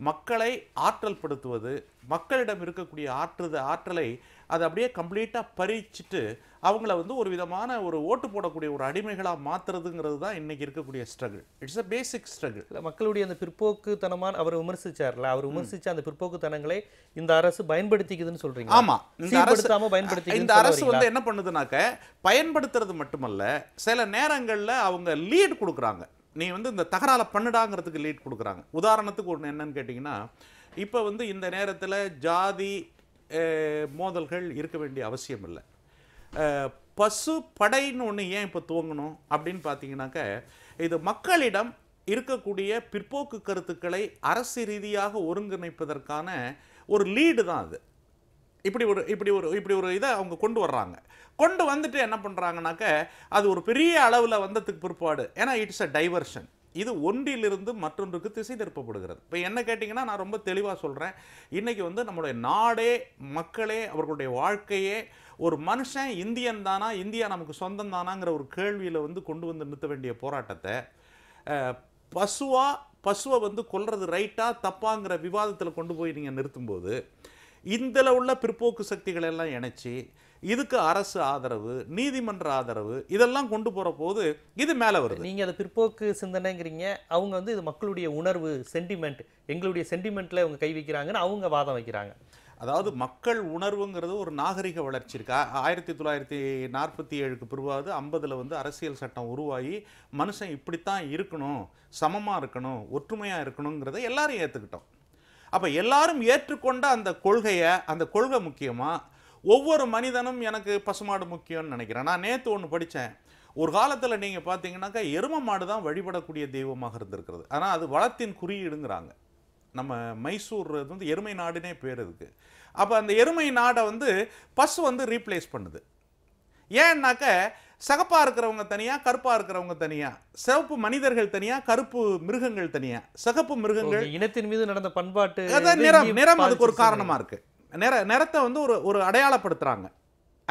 Speaker 3: மக்களை ஆற்றல் படுத்துவது மக்களிடம் இருக்கக்கூடிய ஆற்றுத ஆற்றலை அதை அப்படியே கம்ப்ளீட்டாக பறிச்சுட்டு அவங்கள வந்து ஒரு விதமான ஒரு ஓட்டு போடக்கூடிய ஒரு அடிமைகளாக மாற்றுறதுங்கிறது தான் இன்றைக்கி இருக்கக்கூடிய struggle it's a
Speaker 1: basic struggle இல்லை மக்களுடைய அந்த பிற்போக்குத்தனமான அவர் விமர்சித்தார்ல அவர் விமர்சித்த அந்த பிற்போக்குத்தனங்களை இந்த அரசு பயன்படுத்திக்குதுன்னு சொல்கிறீங்க ஆமாம் இந்த அரசு பயன்படுத்தி இந்த அரசு வந்து என்ன
Speaker 3: பண்ணுதுனாக்க பயன்படுத்துறது மட்டுமல்ல சில நேரங்களில் அவங்க லீட் கொடுக்குறாங்க நீ வந்து இந்த தகராலை பண்ணுடாங்கிறதுக்கு லீட் கொடுக்குறாங்க உதாரணத்துக்கு ஒன்று என்னன்னு கேட்டிங்கன்னா இப்போ வந்து இந்த நேரத்தில் ஜாதி மோதல்கள் இருக்க வேண்டிய அவசியம் இல்லை பசு படைன்னு ஒன்று ஏன் இப்போ துவங்கணும் அப்படின்னு பார்த்தீங்கன்னாக்க இது மக்களிடம் இருக்கக்கூடிய பிற்போக்கு கருத்துக்களை அரசு ரீதியாக ஒருங்கிணைப்பதற்கான ஒரு லீடு தான் அது இப்படி ஒரு இப்படி ஒரு இப்படி ஒரு இதை அவங்க கொண்டு வர்றாங்க கொண்டு வந்துட்டு என்ன பண்ணுறாங்கனாக்க அது ஒரு பெரிய அளவில் வந்ததுக்கு பிற்பாடு ஏன்னா இட்ஸ் அ டைவர்ஷன் இது ஒன்றிலிருந்து மற்றொன்றுக்கு திசை திருப்பப்படுகிறது இப்போ என்ன கேட்டிங்கன்னா நான் ரொம்ப தெளிவாக சொல்கிறேன் இன்றைக்கி வந்து நம்மளுடைய நாடே மக்களே அவர்களுடைய வாழ்க்கையே ஒரு மனுஷன் இந்தியன் தானா இந்தியா நமக்கு சொந்தம் தானாங்கிற ஒரு கேள்வியில் வந்து கொண்டு வந்து நிறுத்த வேண்டிய போராட்டத்தை பசுவாக பசுவை வந்து கொல்றது ரைட்டாக தப்பாங்கிற விவாதத்தில் கொண்டு போய் நீங்கள் நிறுத்தும்போது இந்தல உள்ள பிற்போக்கு சக்திகள் எல்லாம் இணைச்சி இதுக்கு அரசு ஆதரவு நீதிமன்ற ஆதரவு இதெல்லாம் கொண்டு போகிற போது இது மேலே வருது நீங்கள் அதை பிற்போக்கு சிந்தனைங்கிறீங்க
Speaker 1: அவங்க வந்து இது மக்களுடைய உணர்வு சென்டிமெண்ட் எங்களுடைய சென்டிமெண்ட்டில் அவங்க கை வைக்கிறாங்கன்னு அவங்க வாதம் வைக்கிறாங்க
Speaker 3: அதாவது மக்கள் உணர்வுங்கிறது ஒரு நாகரிக வளர்ச்சி இருக்கு ஆயிரத்தி தொள்ளாயிரத்தி நாற்பத்தி ஏழுக்கு பிறவாது ஐம்பதில் வந்து அரசியல் சட்டம் உருவாகி மனுஷன் இப்படித்தான் இருக்கணும் சமமாக இருக்கணும் ஒற்றுமையாக இருக்கணுங்கிறத எல்லாரும் ஏற்றுக்கிட்டோம் அப்போ எல்லாரும் ஏற்றுக்கொண்ட அந்த கொள்கையை அந்த கொள்கை முக்கியமாக ஒவ்வொரு மனிதனும் எனக்கு பசுமாடு முக்கியம்னு நினைக்கிறேன் நான் நேற்று ஒன்று படித்தேன் ஒரு காலத்தில் நீங்கள் பார்த்தீங்கன்னாக்கா எரும மாடு தான் வழிபடக்கூடிய தெய்வமாக இருந்திருக்கிறது ஆனால் அது வளத்தின் குறியீடுங்கிறாங்க நம்ம மைசூர் இது வந்து எருமை நாடுனே பேர் இருக்கு அப்போ அந்த எருமை நாடை வந்து பசு வந்து ரீப்ளேஸ் பண்ணுது ஏன்னாக்க சகப்பாக இருக்கிறவங்க தனியாக கருப்பாக இருக்கிறவங்க தனியாக சிவப்பு மனிதர்கள் தனியாக கருப்பு மிருகங்கள் தனியாக சிகப்பு மிருகங்கள்
Speaker 1: இனத்தின் மீது நடந்த பண்பாட்டு நிறம் நிறம் அதுக்கு ஒரு காரணமாக
Speaker 3: இருக்குது நிற நிறத்தை வந்து ஒரு ஒரு அடையாளப்படுத்துகிறாங்க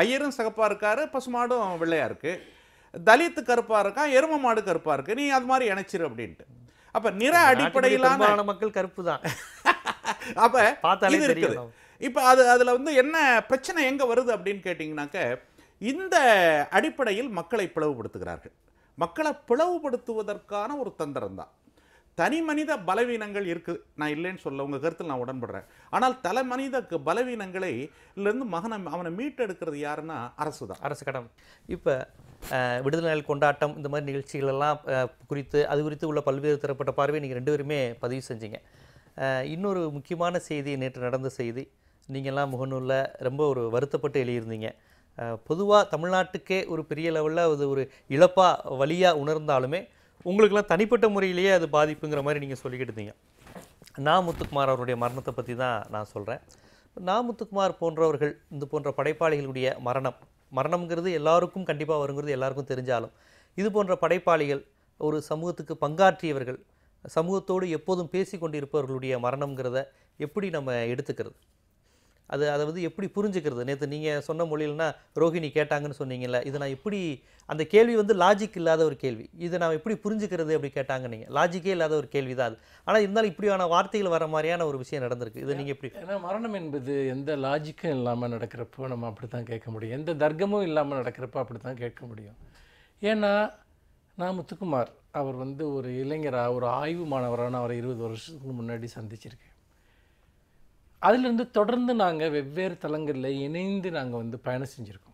Speaker 3: ஐயரும் சிகப்பாக இருக்காரு பசுமாடும் வெள்ளையாக இருக்குது தலித்து கருப்பாக இருக்கான் எரும மாடு கருப்பாக இருக்குது நீ அது மாதிரி இணைச்சிரு அப்படின்ட்டு அப்போ நிற அடிப்படையிலான
Speaker 1: மக்கள் கருப்பு தான்
Speaker 3: அப்போ இது இருக்குது இப்போ அது அதில் வந்து என்ன பிரச்சனை எங்கே வருது அப்படின்னு கேட்டிங்கனாக்க இந்த அடிப்படையில் மக்களை பிளவுபடுத்துகிறார்கள் மக்களை பிளவுபடுத்துவதற்கான ஒரு தந்திரம் தான் தனி மனித பலவீனங்கள் இருக்குது நான் இல்லைன்னு சொல்ல உங்கள் கருத்தில் நான் உடன்படுறேன் ஆனால் தலை மனித பலவீனங்களை இருந்து மகனை அவனை மீட்டெடுக்கிறது யாருன்னா அரசு தான் அரசு கடமை
Speaker 1: இப்போ விடுதலை நாள் கொண்டாட்டம் இந்த மாதிரி நிகழ்ச்சிகளெல்லாம் குறித்து அது குறித்து உள்ள பல்வேறு தரப்பட்ட பார்வை நீங்கள் ரெண்டு பேருமே பதிவு செஞ்சீங்க இன்னொரு முக்கியமான செய்தி நேற்று நடந்த செய்தி நீங்கள்லாம் முகநூலில் ரொம்ப ஒரு வருத்தப்பட்டு எழுதியிருந்தீங்க பொதுவாக தமிழ்நாட்டுக்கே ஒரு பெரிய லெவலில் அது ஒரு இழப்பாக வழியாக உணர்ந்தாலுமே உங்களுக்கெல்லாம் தனிப்பட்ட முறையிலேயே அது பாதிப்புங்கிற மாதிரி நீங்கள் சொல்லிக்கிட்டு இருந்தீங்க நா முத்துக்குமார் அவருடைய மரணத்தை பற்றி தான் நான் சொல்கிறேன் நா முத்துக்குமார் போன்றவர்கள் இது போன்ற படைப்பாளிகளுடைய மரணம் மரணம்ங்கிறது எல்லாருக்கும் கண்டிப்பாக வருங்கிறது எல்லாருக்கும் தெரிஞ்சாலும் இது போன்ற படைப்பாளிகள் ஒரு சமூகத்துக்கு பங்காற்றியவர்கள் சமூகத்தோடு எப்போதும் பேசி கொண்டிருப்பவர்களுடைய மரணம்ங்கிறத எப்படி நம்ம எடுத்துக்கிறது அது அதை வந்து எப்படி புரிஞ்சுக்கிறது நேற்று நீங்கள் சொன்ன மொழியில்னா ரோஹிணி கேட்டாங்கன்னு சொன்னீங்கல்ல இதை நான் எப்படி அந்த கேள்வி வந்து லாஜிக் இல்லாத ஒரு கேள்வி இதை நான் எப்படி புரிஞ்சுக்கிறது அப்படி கேட்டாங்க நீங்கள்
Speaker 2: லாஜிக்கே இல்லாத ஒரு கேள்வி தான் அது ஆனால் இருந்தாலும் இப்படியான வார்த்தைகள் வர மாதிரியான ஒரு விஷயம் நடந்திருக்கு இதை நீங்கள் எப்படி ஏன்னா மரணம் என்பது எந்த லாஜிக்கும் இல்லாமல் நடக்கிறப்போ நம்ம அப்படி தான் கேட்க முடியும் எந்த தர்க்கமும் இல்லாமல் நடக்கிறப்போ அப்படி தான் கேட்க முடியும் ஏன்னா நான் முத்துக்குமார் அவர் வந்து ஒரு இளைஞராக ஒரு ஆய்வு மாணவரான அவரை இருபது வருஷத்துக்கு முன்னாடி சந்திச்சிருக்கேன் அதிலிருந்து தொடர்ந்து நாங்கள் வெவ்வேறு தலங்களில் இணைந்து நாங்கள் வந்து பயணம் செஞ்சுருக்கோம்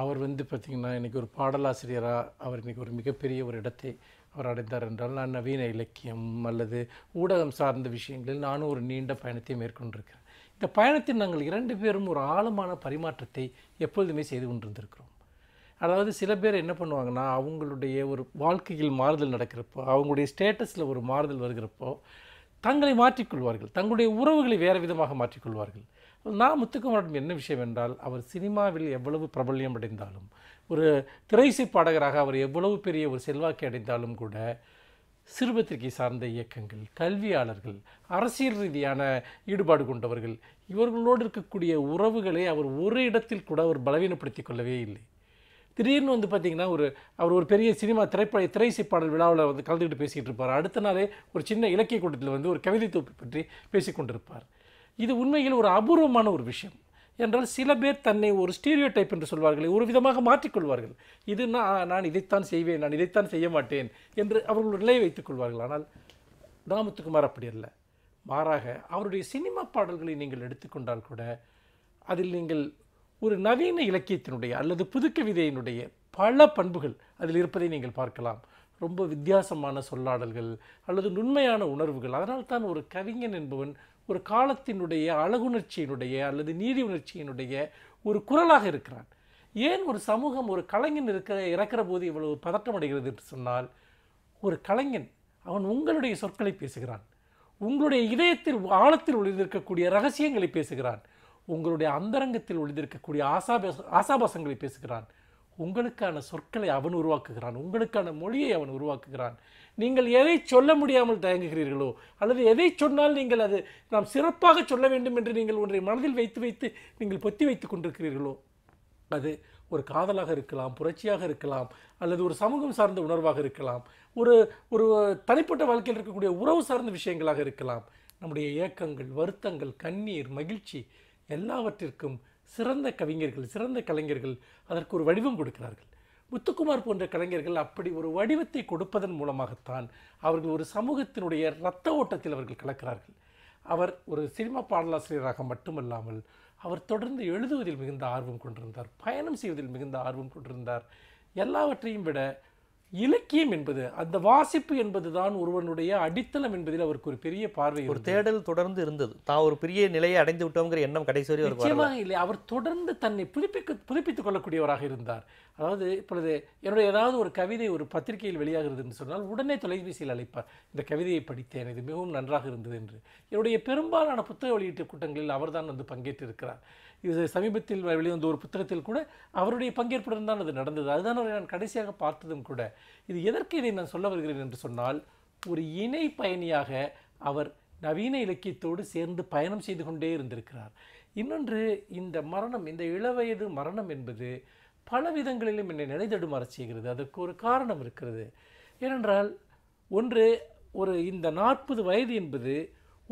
Speaker 2: அவர் வந்து பார்த்திங்கன்னா இன்றைக்கி ஒரு பாடலாசிரியராக அவர் இன்றைக்கி ஒரு மிகப்பெரிய ஒரு இடத்தை அவர் அடைந்தார் என்றால் நான் நவீன இலக்கியம் அல்லது ஊடகம் சார்ந்த விஷயங்களில் நானும் ஒரு நீண்ட பயணத்தை மேற்கொண்டிருக்கிறேன் இந்த பயணத்தில் நாங்கள் இரண்டு பேரும் ஒரு ஆழமான பரிமாற்றத்தை எப்பொழுதுமே செய்து கொண்டிருந்திருக்கிறோம் அதாவது சில பேர் என்ன பண்ணுவாங்கன்னா அவங்களுடைய ஒரு வாழ்க்கையில் மாறுதல் நடக்கிறப்போ அவங்களுடைய ஸ்டேட்டஸில் ஒரு மாறுதல் வருகிறப்போ தங்களை மாற்றிக்கொள்வார்கள் தங்களுடைய உறவுகளை வேறு விதமாக மாற்றிக்கொள்வார்கள் நான் முத்துக்குமாரிடம் என்ன விஷயம் என்றால் அவர் சினிமாவில் எவ்வளவு பிரபல்யம் அடைந்தாலும் ஒரு திரைசை பாடகராக அவர் எவ்வளவு பெரிய ஒரு செல்வாக்கை அடைந்தாலும் கூட சிறுபத்திரிகை சார்ந்த இயக்கங்கள் கல்வியாளர்கள் அரசியல் ரீதியான ஈடுபாடு கொண்டவர்கள் இவர்களோடு இருக்கக்கூடிய உறவுகளை அவர் ஒரு இடத்தில் கூட அவர் பலவீனப்படுத்திக் கொள்ளவே இல்லை திடீர்னு வந்து பார்த்திங்கன்னா ஒரு அவர் ஒரு பெரிய சினிமா திரைப்பட திரை பாடல் விழாவில் வந்து கலந்துக்கிட்டு பேசிகிட்டு இருப்பார் அடுத்த நாளே ஒரு சின்ன இலக்கிய கூட்டத்தில் வந்து ஒரு கவிதை தொகுப்பு பற்றி பேசிக்கொண்டிருப்பார் இது உண்மையில் ஒரு அபூர்வமான ஒரு விஷயம் என்றால் சில பேர் தன்னை ஒரு ஸ்டீரியோ டைப் என்று சொல்வார்கள் ஒரு விதமாக மாற்றிக்கொள்வார்கள் இது நான் நான் இதைத்தான் செய்வேன் நான் இதைத்தான் செய்ய மாட்டேன் என்று அவர்கள் நிலையை வைத்துக் கொள்வார்கள் ஆனால் ராமத்துக்குமார் அப்படி அல்ல மாறாக அவருடைய சினிமா பாடல்களை நீங்கள் எடுத்துக்கொண்டால் கூட அதில் நீங்கள் ஒரு நவீன இலக்கியத்தினுடைய அல்லது புதுக்கவிதையினுடைய பல பண்புகள் அதில் இருப்பதை நீங்கள் பார்க்கலாம் ரொம்ப வித்தியாசமான சொல்லாடல்கள் அல்லது நுண்மையான உணர்வுகள் அதனால் தான் ஒரு கவிஞன் என்பவன் ஒரு காலத்தினுடைய அழகுணர்ச்சியினுடைய அல்லது நீதி உணர்ச்சியினுடைய ஒரு குரலாக இருக்கிறான் ஏன் ஒரு சமூகம் ஒரு கலைஞன் இருக்கிற இறக்கிற போது இவ்வளவு பதட்டம் அடைகிறது என்று சொன்னால் ஒரு கலைஞன் அவன் உங்களுடைய சொற்களை பேசுகிறான் உங்களுடைய இதயத்தில் ஆழத்தில் ஒளிந்திருக்கக்கூடிய ரகசியங்களை பேசுகிறான் உங்களுடைய அந்தரங்கத்தில் ஒளிந்திருக்கக்கூடிய ஆசாபாச ஆசாபாசங்களை பேசுகிறான் உங்களுக்கான சொற்களை அவன் உருவாக்குகிறான் உங்களுக்கான மொழியை அவன் உருவாக்குகிறான் நீங்கள் எதை சொல்ல முடியாமல் தயங்குகிறீர்களோ அல்லது எதை சொன்னால் நீங்கள் அது நாம் சிறப்பாக சொல்ல வேண்டும் என்று நீங்கள் ஒன்றை மனதில் வைத்து வைத்து நீங்கள் பொத்தி வைத்து கொண்டிருக்கிறீர்களோ அது ஒரு காதலாக இருக்கலாம் புரட்சியாக இருக்கலாம் அல்லது ஒரு சமூகம் சார்ந்த உணர்வாக இருக்கலாம் ஒரு ஒரு தனிப்பட்ட வாழ்க்கையில் இருக்கக்கூடிய உறவு சார்ந்த விஷயங்களாக இருக்கலாம் நம்முடைய இயக்கங்கள் வருத்தங்கள் கண்ணீர் மகிழ்ச்சி எல்லாவற்றிற்கும் சிறந்த கவிஞர்கள் சிறந்த கலைஞர்கள் அதற்கு ஒரு வடிவம் கொடுக்கிறார்கள் முத்துக்குமார் போன்ற கலைஞர்கள் அப்படி ஒரு வடிவத்தை கொடுப்பதன் மூலமாகத்தான் அவர்கள் ஒரு சமூகத்தினுடைய இரத்த ஓட்டத்தில் அவர்கள் கலக்கிறார்கள் அவர் ஒரு சினிமா பாடலாசிரியராக மட்டுமல்லாமல் அவர் தொடர்ந்து எழுதுவதில் மிகுந்த ஆர்வம் கொண்டிருந்தார் பயணம் செய்வதில் மிகுந்த ஆர்வம் கொண்டிருந்தார் எல்லாவற்றையும் விட இலக்கியம் என்பது அந்த வாசிப்பு என்பது தான் ஒருவனுடைய அடித்தளம் என்பதில் அவருக்கு ஒரு பெரிய பார்வை ஒரு தேடல் தொடர்ந்து இருந்தது தான் ஒரு பெரிய நிலையை அடைந்து விட்டோங்கிற எண்ணம் கடைசி வரை நிச்சயமாக இல்லை அவர் தொடர்ந்து தன்னை புதுப்பிக்க புதுப்பித்துக் கொள்ளக்கூடியவராக இருந்தார் அதாவது இப்பொழுது என்னுடைய ஏதாவது ஒரு கவிதை ஒரு பத்திரிகையில் வெளியாகிறது என்று சொன்னால் உடனே தொலைபேசியில் அழைப்பார் இந்த கவிதையை படித்தேன் இது மிகவும் நன்றாக இருந்தது என்று என்னுடைய பெரும்பாலான புத்தக வெளியீட்டு கூட்டங்களில் அவர்தான் வந்து பங்கேற்றிருக்கிறார் இது சமீபத்தில் வெளிவந்த ஒரு புத்தகத்தில் கூட அவருடைய பங்கேற்புடன் தான் அது நடந்தது அதுதான் நான் கடைசியாக பார்த்ததும் கூட இது எதற்கு இதை நான் சொல்ல வருகிறேன் என்று சொன்னால் ஒரு இணை பயணியாக அவர் நவீன இலக்கியத்தோடு சேர்ந்து பயணம் செய்து கொண்டே இருந்திருக்கிறார் இன்னொன்று இந்த மரணம் இந்த இளவயது மரணம் என்பது பல விதங்களிலும் என்னை நிலைதடுமாற செய்கிறது அதற்கு ஒரு காரணம் இருக்கிறது ஏனென்றால் ஒன்று ஒரு இந்த நாற்பது வயது என்பது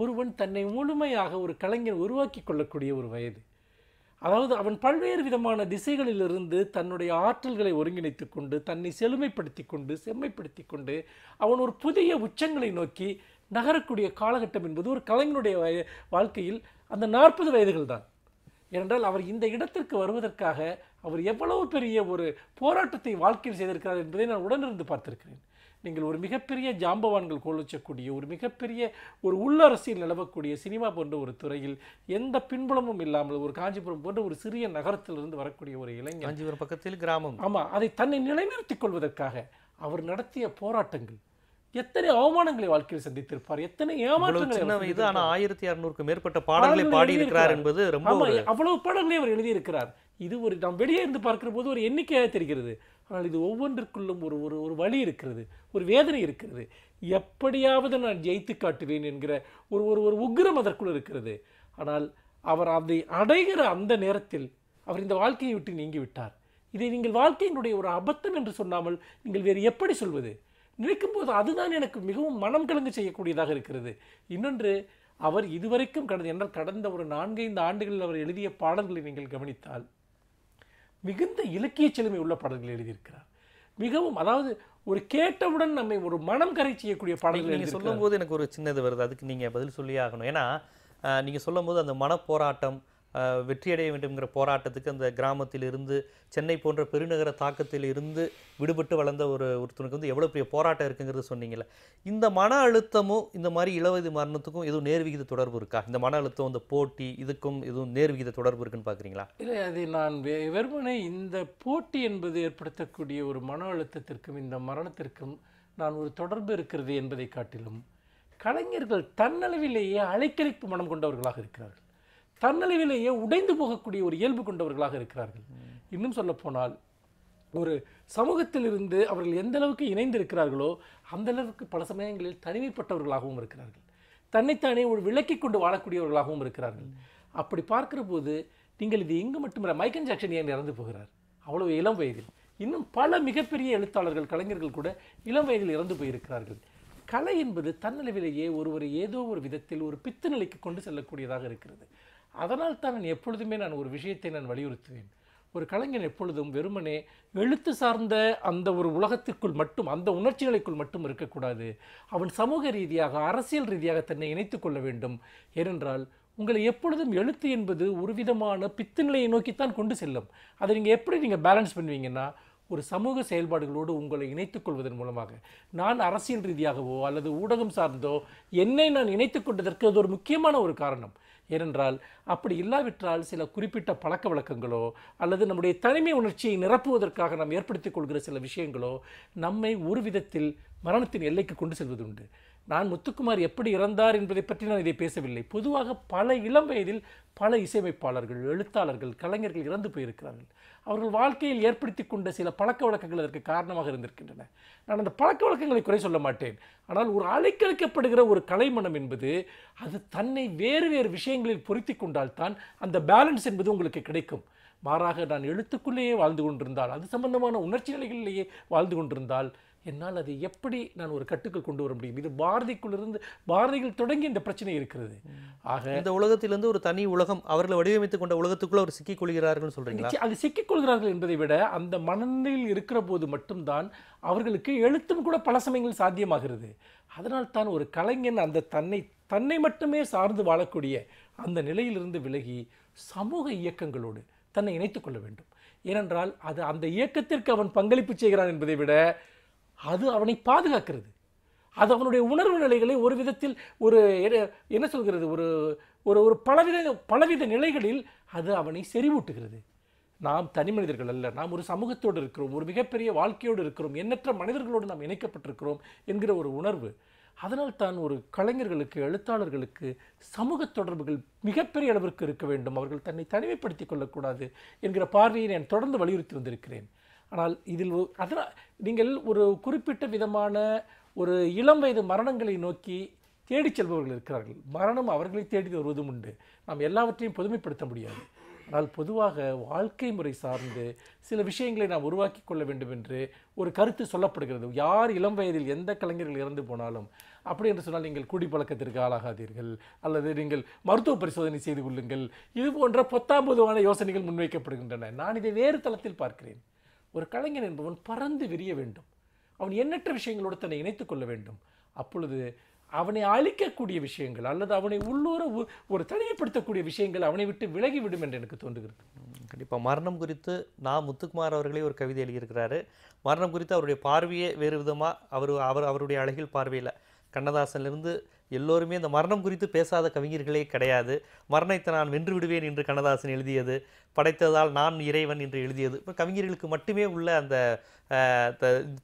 Speaker 2: ஒருவன் தன்னை முழுமையாக ஒரு கலைஞர் உருவாக்கி கொள்ளக்கூடிய ஒரு வயது அதாவது அவன் பல்வேறு விதமான திசைகளிலிருந்து தன்னுடைய ஆற்றல்களை ஒருங்கிணைத்து கொண்டு தன்னை செழுமைப்படுத்தி கொண்டு செம்மைப்படுத்தி கொண்டு அவன் ஒரு புதிய உச்சங்களை நோக்கி நகரக்கூடிய காலகட்டம் என்பது ஒரு கலைஞனுடைய வாழ்க்கையில் அந்த நாற்பது வயதுகள் தான் ஏனென்றால் அவர் இந்த இடத்திற்கு வருவதற்காக அவர் எவ்வளவு பெரிய ஒரு போராட்டத்தை வாழ்க்கையில் செய்திருக்கிறார் என்பதை நான் உடனிருந்து பார்த்திருக்கிறேன் நீங்கள் ஒரு மிகப்பெரிய ஜாம்பவான்கள் கோலச்சக்கூடிய ஒரு மிகப்பெரிய ஒரு உள்ளரசியில் நிலவக்கூடிய சினிமா போன்ற ஒரு துறையில் எந்த பின்புலமும் இல்லாமல் ஒரு காஞ்சிபுரம் போன்ற ஒரு சிறிய நகரத்திலிருந்து வரக்கூடிய ஒரு இளைஞர் காஞ்சிபுரம் பக்கத்தில் கிராமம் ஆமாம் அதை தன்னை நிலைநிறுத்திக் கொள்வதற்காக அவர் நடத்திய போராட்டங்கள் எத்தனை அவமானங்களை வாழ்க்கையில் சந்தித்திருப்பார் எத்தனை ஏமாற்றங்களை இது ஆனால் ஆயிரத்தி அறுநூறுக்கு மேற்பட்ட பாடல்களை பாடியிருக்கிறார் என்பது ரொம்ப அவ்வளவு பாடல்களை அவர் எழுதியிருக்கிறார் இது ஒரு நாம் வெளியே இருந்து பார்க்கிற போது ஒரு எண்ணிக்கையாக தெரிகிறது ஆனால் இது ஒவ்வொன்றுக்குள்ளும் ஒரு ஒரு ஒரு வழி இருக்கிறது ஒரு வேதனை இருக்கிறது எப்படியாவது நான் ஜெயித்து காட்டுவேன் என்கிற ஒரு ஒரு ஒரு உக்ரம் அதற்குள் இருக்கிறது ஆனால் அவர் அதை அடைகிற அந்த நேரத்தில் அவர் இந்த வாழ்க்கையை விட்டு நீங்கிவிட்டார் இதை நீங்கள் வாழ்க்கையினுடைய ஒரு அபத்தம் என்று சொல்லாமல் நீங்கள் வேறு எப்படி சொல்வது நினைக்கும் போது அதுதான் எனக்கு மிகவும் மனம் கலங்கு செய்யக்கூடியதாக இருக்கிறது இன்னொன்று அவர் இதுவரைக்கும் கடந்த என்றால் கடந்த ஒரு நான்கைந்து ஆண்டுகளில் அவர் எழுதிய பாடல்களை நீங்கள் கவனித்தால் மிகுந்த இலக்கிய செழுமை உள்ள பாடல்கள் எழுதியிருக்கிறார் மிகவும் அதாவது ஒரு கேட்டவுடன் நம்மை ஒரு மனம் கரை செய்யக்கூடிய பாடல்கள் நீங்கள் சொல்லும்போது
Speaker 1: எனக்கு ஒரு சின்னது வருது அதுக்கு நீங்கள் பதில் சொல்லி ஆகணும் ஏன்னா நீங்கள் சொல்லும்போது அந்த மனப்போராட்டம் வெற்றியடைய வேண்டும்ங்கிற போராட்டத்துக்கு அந்த கிராமத்தில் இருந்து சென்னை போன்ற பெருநகர தாக்கத்தில் இருந்து விடுபட்டு வளர்ந்த ஒரு ஒருத்தனுக்கு வந்து எவ்வளோ பெரிய போராட்டம் இருக்குங்கிறது சொன்னீங்களே இந்த மன அழுத்தமும் இந்த மாதிரி இளவயது மரணத்துக்கும் எதுவும் நேர்விகித தொடர்பு இருக்கா இந்த மன அழுத்தம் இந்த போட்டி இதுக்கும் எதுவும் நேர்விகித தொடர்பு இருக்குன்னு பார்க்குறீங்களா
Speaker 2: இல்லை அது நான் வெறுமனே இந்த போட்டி என்பது ஏற்படுத்தக்கூடிய ஒரு மன அழுத்தத்திற்கும் இந்த மரணத்திற்கும் நான் ஒரு தொடர்பு இருக்கிறது என்பதை காட்டிலும் கலைஞர்கள் தன்னளவிலேயே அலைக்கழிப்பு மனம் கொண்டவர்களாக இருக்கிறார்கள் தன்னளவிலேயே உடைந்து போகக்கூடிய ஒரு இயல்பு கொண்டவர்களாக இருக்கிறார்கள் இன்னும் சொல்லப்போனால் ஒரு சமூகத்திலிருந்து அவர்கள் எந்த அளவுக்கு இணைந்திருக்கிறார்களோ அந்த அளவுக்கு பல சமயங்களில் தனிமைப்பட்டவர்களாகவும் இருக்கிறார்கள் தன்னைத்தானே ஒரு விளக்கி கொண்டு வாழக்கூடியவர்களாகவும் இருக்கிறார்கள் அப்படி பார்க்கிற போது நீங்கள் இது எங்கு மட்டுமில்லை மைக்கன் ஜாக்சன் ஏன் இறந்து போகிறார் அவ்வளவு இளம் வயதில் இன்னும் பல மிகப்பெரிய எழுத்தாளர்கள் கலைஞர்கள் கூட இளம் வயதில் இறந்து போயிருக்கிறார்கள் கலை என்பது தன்னளவிலேயே ஒருவர் ஏதோ ஒரு விதத்தில் ஒரு பித்து நிலைக்கு கொண்டு செல்லக்கூடியதாக இருக்கிறது அதனால் தான் நான் எப்பொழுதுமே நான் ஒரு விஷயத்தை நான் வலியுறுத்துவேன் ஒரு கலைஞன் எப்பொழுதும் வெறுமனே எழுத்து சார்ந்த அந்த ஒரு உலகத்துக்குள் மட்டும் அந்த உணர்ச்சி நிலைக்குள் மட்டும் இருக்கக்கூடாது அவன் சமூக ரீதியாக அரசியல் ரீதியாக தன்னை இணைத்து கொள்ள வேண்டும் ஏனென்றால் உங்களை எப்பொழுதும் எழுத்து என்பது ஒரு விதமான பித்து நிலையை நோக்கித்தான் கொண்டு செல்லும் அதை நீங்கள் எப்படி நீங்கள் பேலன்ஸ் பண்ணுவீங்கன்னா ஒரு சமூக செயல்பாடுகளோடு உங்களை இணைத்துக் கொள்வதன் மூலமாக நான் அரசியல் ரீதியாகவோ அல்லது ஊடகம் சார்ந்தோ என்னை நான் இணைத்துக் கொண்டதற்கு அது ஒரு முக்கியமான ஒரு காரணம் ஏனென்றால் அப்படி இல்லாவிட்டால் சில குறிப்பிட்ட பழக்க வழக்கங்களோ அல்லது நம்முடைய தனிமை உணர்ச்சியை நிரப்புவதற்காக நாம் ஏற்படுத்திக் கொள்கிற சில விஷயங்களோ நம்மை ஒரு விதத்தில் மரணத்தின் எல்லைக்கு கொண்டு செல்வதுண்டு நான் முத்துக்குமார் எப்படி இறந்தார் என்பதை பற்றி நான் இதை பேசவில்லை பொதுவாக பல இளம் வயதில் பல இசையமைப்பாளர்கள் எழுத்தாளர்கள் கலைஞர்கள் இறந்து போயிருக்கிறார்கள் அவர்கள் வாழ்க்கையில் ஏற்படுத்தி கொண்ட சில பழக்க வழக்கங்கள் அதற்கு காரணமாக இருந்திருக்கின்றன நான் அந்த பழக்க வழக்கங்களை குறை சொல்ல மாட்டேன் ஆனால் ஒரு அழைக்கழிக்கப்படுகிற ஒரு கலைமனம் என்பது அது தன்னை வேறு வேறு விஷயங்களில் பொருத்தி கொண்டால்தான் அந்த பேலன்ஸ் என்பது உங்களுக்கு கிடைக்கும் மாறாக நான் எழுத்துக்குள்ளேயே வாழ்ந்து கொண்டிருந்தால் அது சம்பந்தமான உணர்ச்சி நிலைகளிலேயே வாழ்ந்து கொண்டிருந்தால் என்னால் அதை எப்படி நான் ஒரு கட்டுக்கு கொண்டு வர முடியும் இது பாரதிக்குள்ளிருந்து பாரதிகள் தொடங்கி இந்த பிரச்சனை இருக்கிறது ஆக இந்த உலகத்திலிருந்து ஒரு தனி உலகம் அவர்களை வடிவமைத்துக் கொண்ட உலகத்துக்குள்ள அவர் சிக்கிக் கொள்கிறார்கள் சொல்கிறீங்க அது சிக்கிக்கொள்கிறார்கள் என்பதை விட அந்த மனநிலையில் இருக்கிற போது மட்டும்தான் அவர்களுக்கு எழுத்தும் கூட பல சமயங்கள் சாத்தியமாகிறது அதனால் தான் ஒரு கலைஞன் அந்த தன்னை தன்னை மட்டுமே சார்ந்து வாழக்கூடிய அந்த நிலையிலிருந்து விலகி சமூக இயக்கங்களோடு தன்னை இணைத்துக் கொள்ள வேண்டும் ஏனென்றால் அது அந்த இயக்கத்திற்கு அவன் பங்களிப்பு செய்கிறான் என்பதை விட அது அவனை பாதுகாக்கிறது அது அவனுடைய உணர்வு நிலைகளை ஒரு விதத்தில் ஒரு என்ன சொல்கிறது ஒரு ஒரு ஒரு பலவித பலவித நிலைகளில் அது அவனை செறிவூட்டுகிறது நாம் தனி மனிதர்கள் அல்ல நாம் ஒரு சமூகத்தோடு இருக்கிறோம் ஒரு மிகப்பெரிய வாழ்க்கையோடு இருக்கிறோம் எண்ணற்ற மனிதர்களோடு நாம் இணைக்கப்பட்டிருக்கிறோம் என்கிற ஒரு உணர்வு அதனால் தான் ஒரு கலைஞர்களுக்கு எழுத்தாளர்களுக்கு சமூக தொடர்புகள் மிகப்பெரிய அளவிற்கு இருக்க வேண்டும் அவர்கள் தன்னை தனிமைப்படுத்திக் கொள்ளக்கூடாது என்கிற பார்வையை நான் தொடர்ந்து வலியுறுத்தி வந்திருக்கிறேன் ஆனால் இதில் அதனால் நீங்கள் ஒரு குறிப்பிட்ட விதமான ஒரு இளம் வயது மரணங்களை நோக்கி தேடிச் செல்பவர்கள் இருக்கிறார்கள் மரணம் அவர்களை தேடி வருவதும் உண்டு நாம் எல்லாவற்றையும் பொதுமைப்படுத்த முடியாது ஆனால் பொதுவாக வாழ்க்கை முறை சார்ந்து சில விஷயங்களை நாம் உருவாக்கி கொள்ள வேண்டும் என்று ஒரு கருத்து சொல்லப்படுகிறது யார் இளம் வயதில் எந்த கலைஞர்கள் இறந்து போனாலும் அப்படி என்று சொன்னால் நீங்கள் பழக்கத்திற்கு ஆளாகாதீர்கள் அல்லது நீங்கள் மருத்துவ பரிசோதனை செய்து கொள்ளுங்கள் இது போன்ற பொத்தாம் பொதுவான யோசனைகள் முன்வைக்கப்படுகின்றன நான் இதை வேறு தளத்தில் பார்க்கிறேன் ஒரு கலைஞன் என்பவன் பறந்து விரிய வேண்டும் அவன் எண்ணற்ற விஷயங்களோடு தன்னை இணைத்து கொள்ள வேண்டும் அப்பொழுது அவனை அழிக்கக்கூடிய விஷயங்கள் அல்லது அவனை உள்ளூர ஒரு தனிமைப்படுத்தக்கூடிய விஷயங்கள் அவனை விட்டு விலகிவிடும் என்று எனக்கு தோன்றுகிறது கண்டிப்பாக மரணம் குறித்து நான் முத்துக்குமார் அவர்களே ஒரு கவிதை
Speaker 1: எழுதியிருக்கிறாரு மரணம் குறித்து அவருடைய பார்வையே வேறு விதமாக அவர் அவர் அவருடைய அழகில் பார்வையில் கண்ணதாசன்லேருந்து எல்லோருமே இந்த மரணம் குறித்து பேசாத கவிஞர்களே கிடையாது மரணத்தை நான் வென்று விடுவேன் என்று கண்ணதாசன் எழுதியது படைத்ததால் நான் இறைவன் என்று எழுதியது இப்போ கவிஞர்களுக்கு மட்டுமே உள்ள அந்த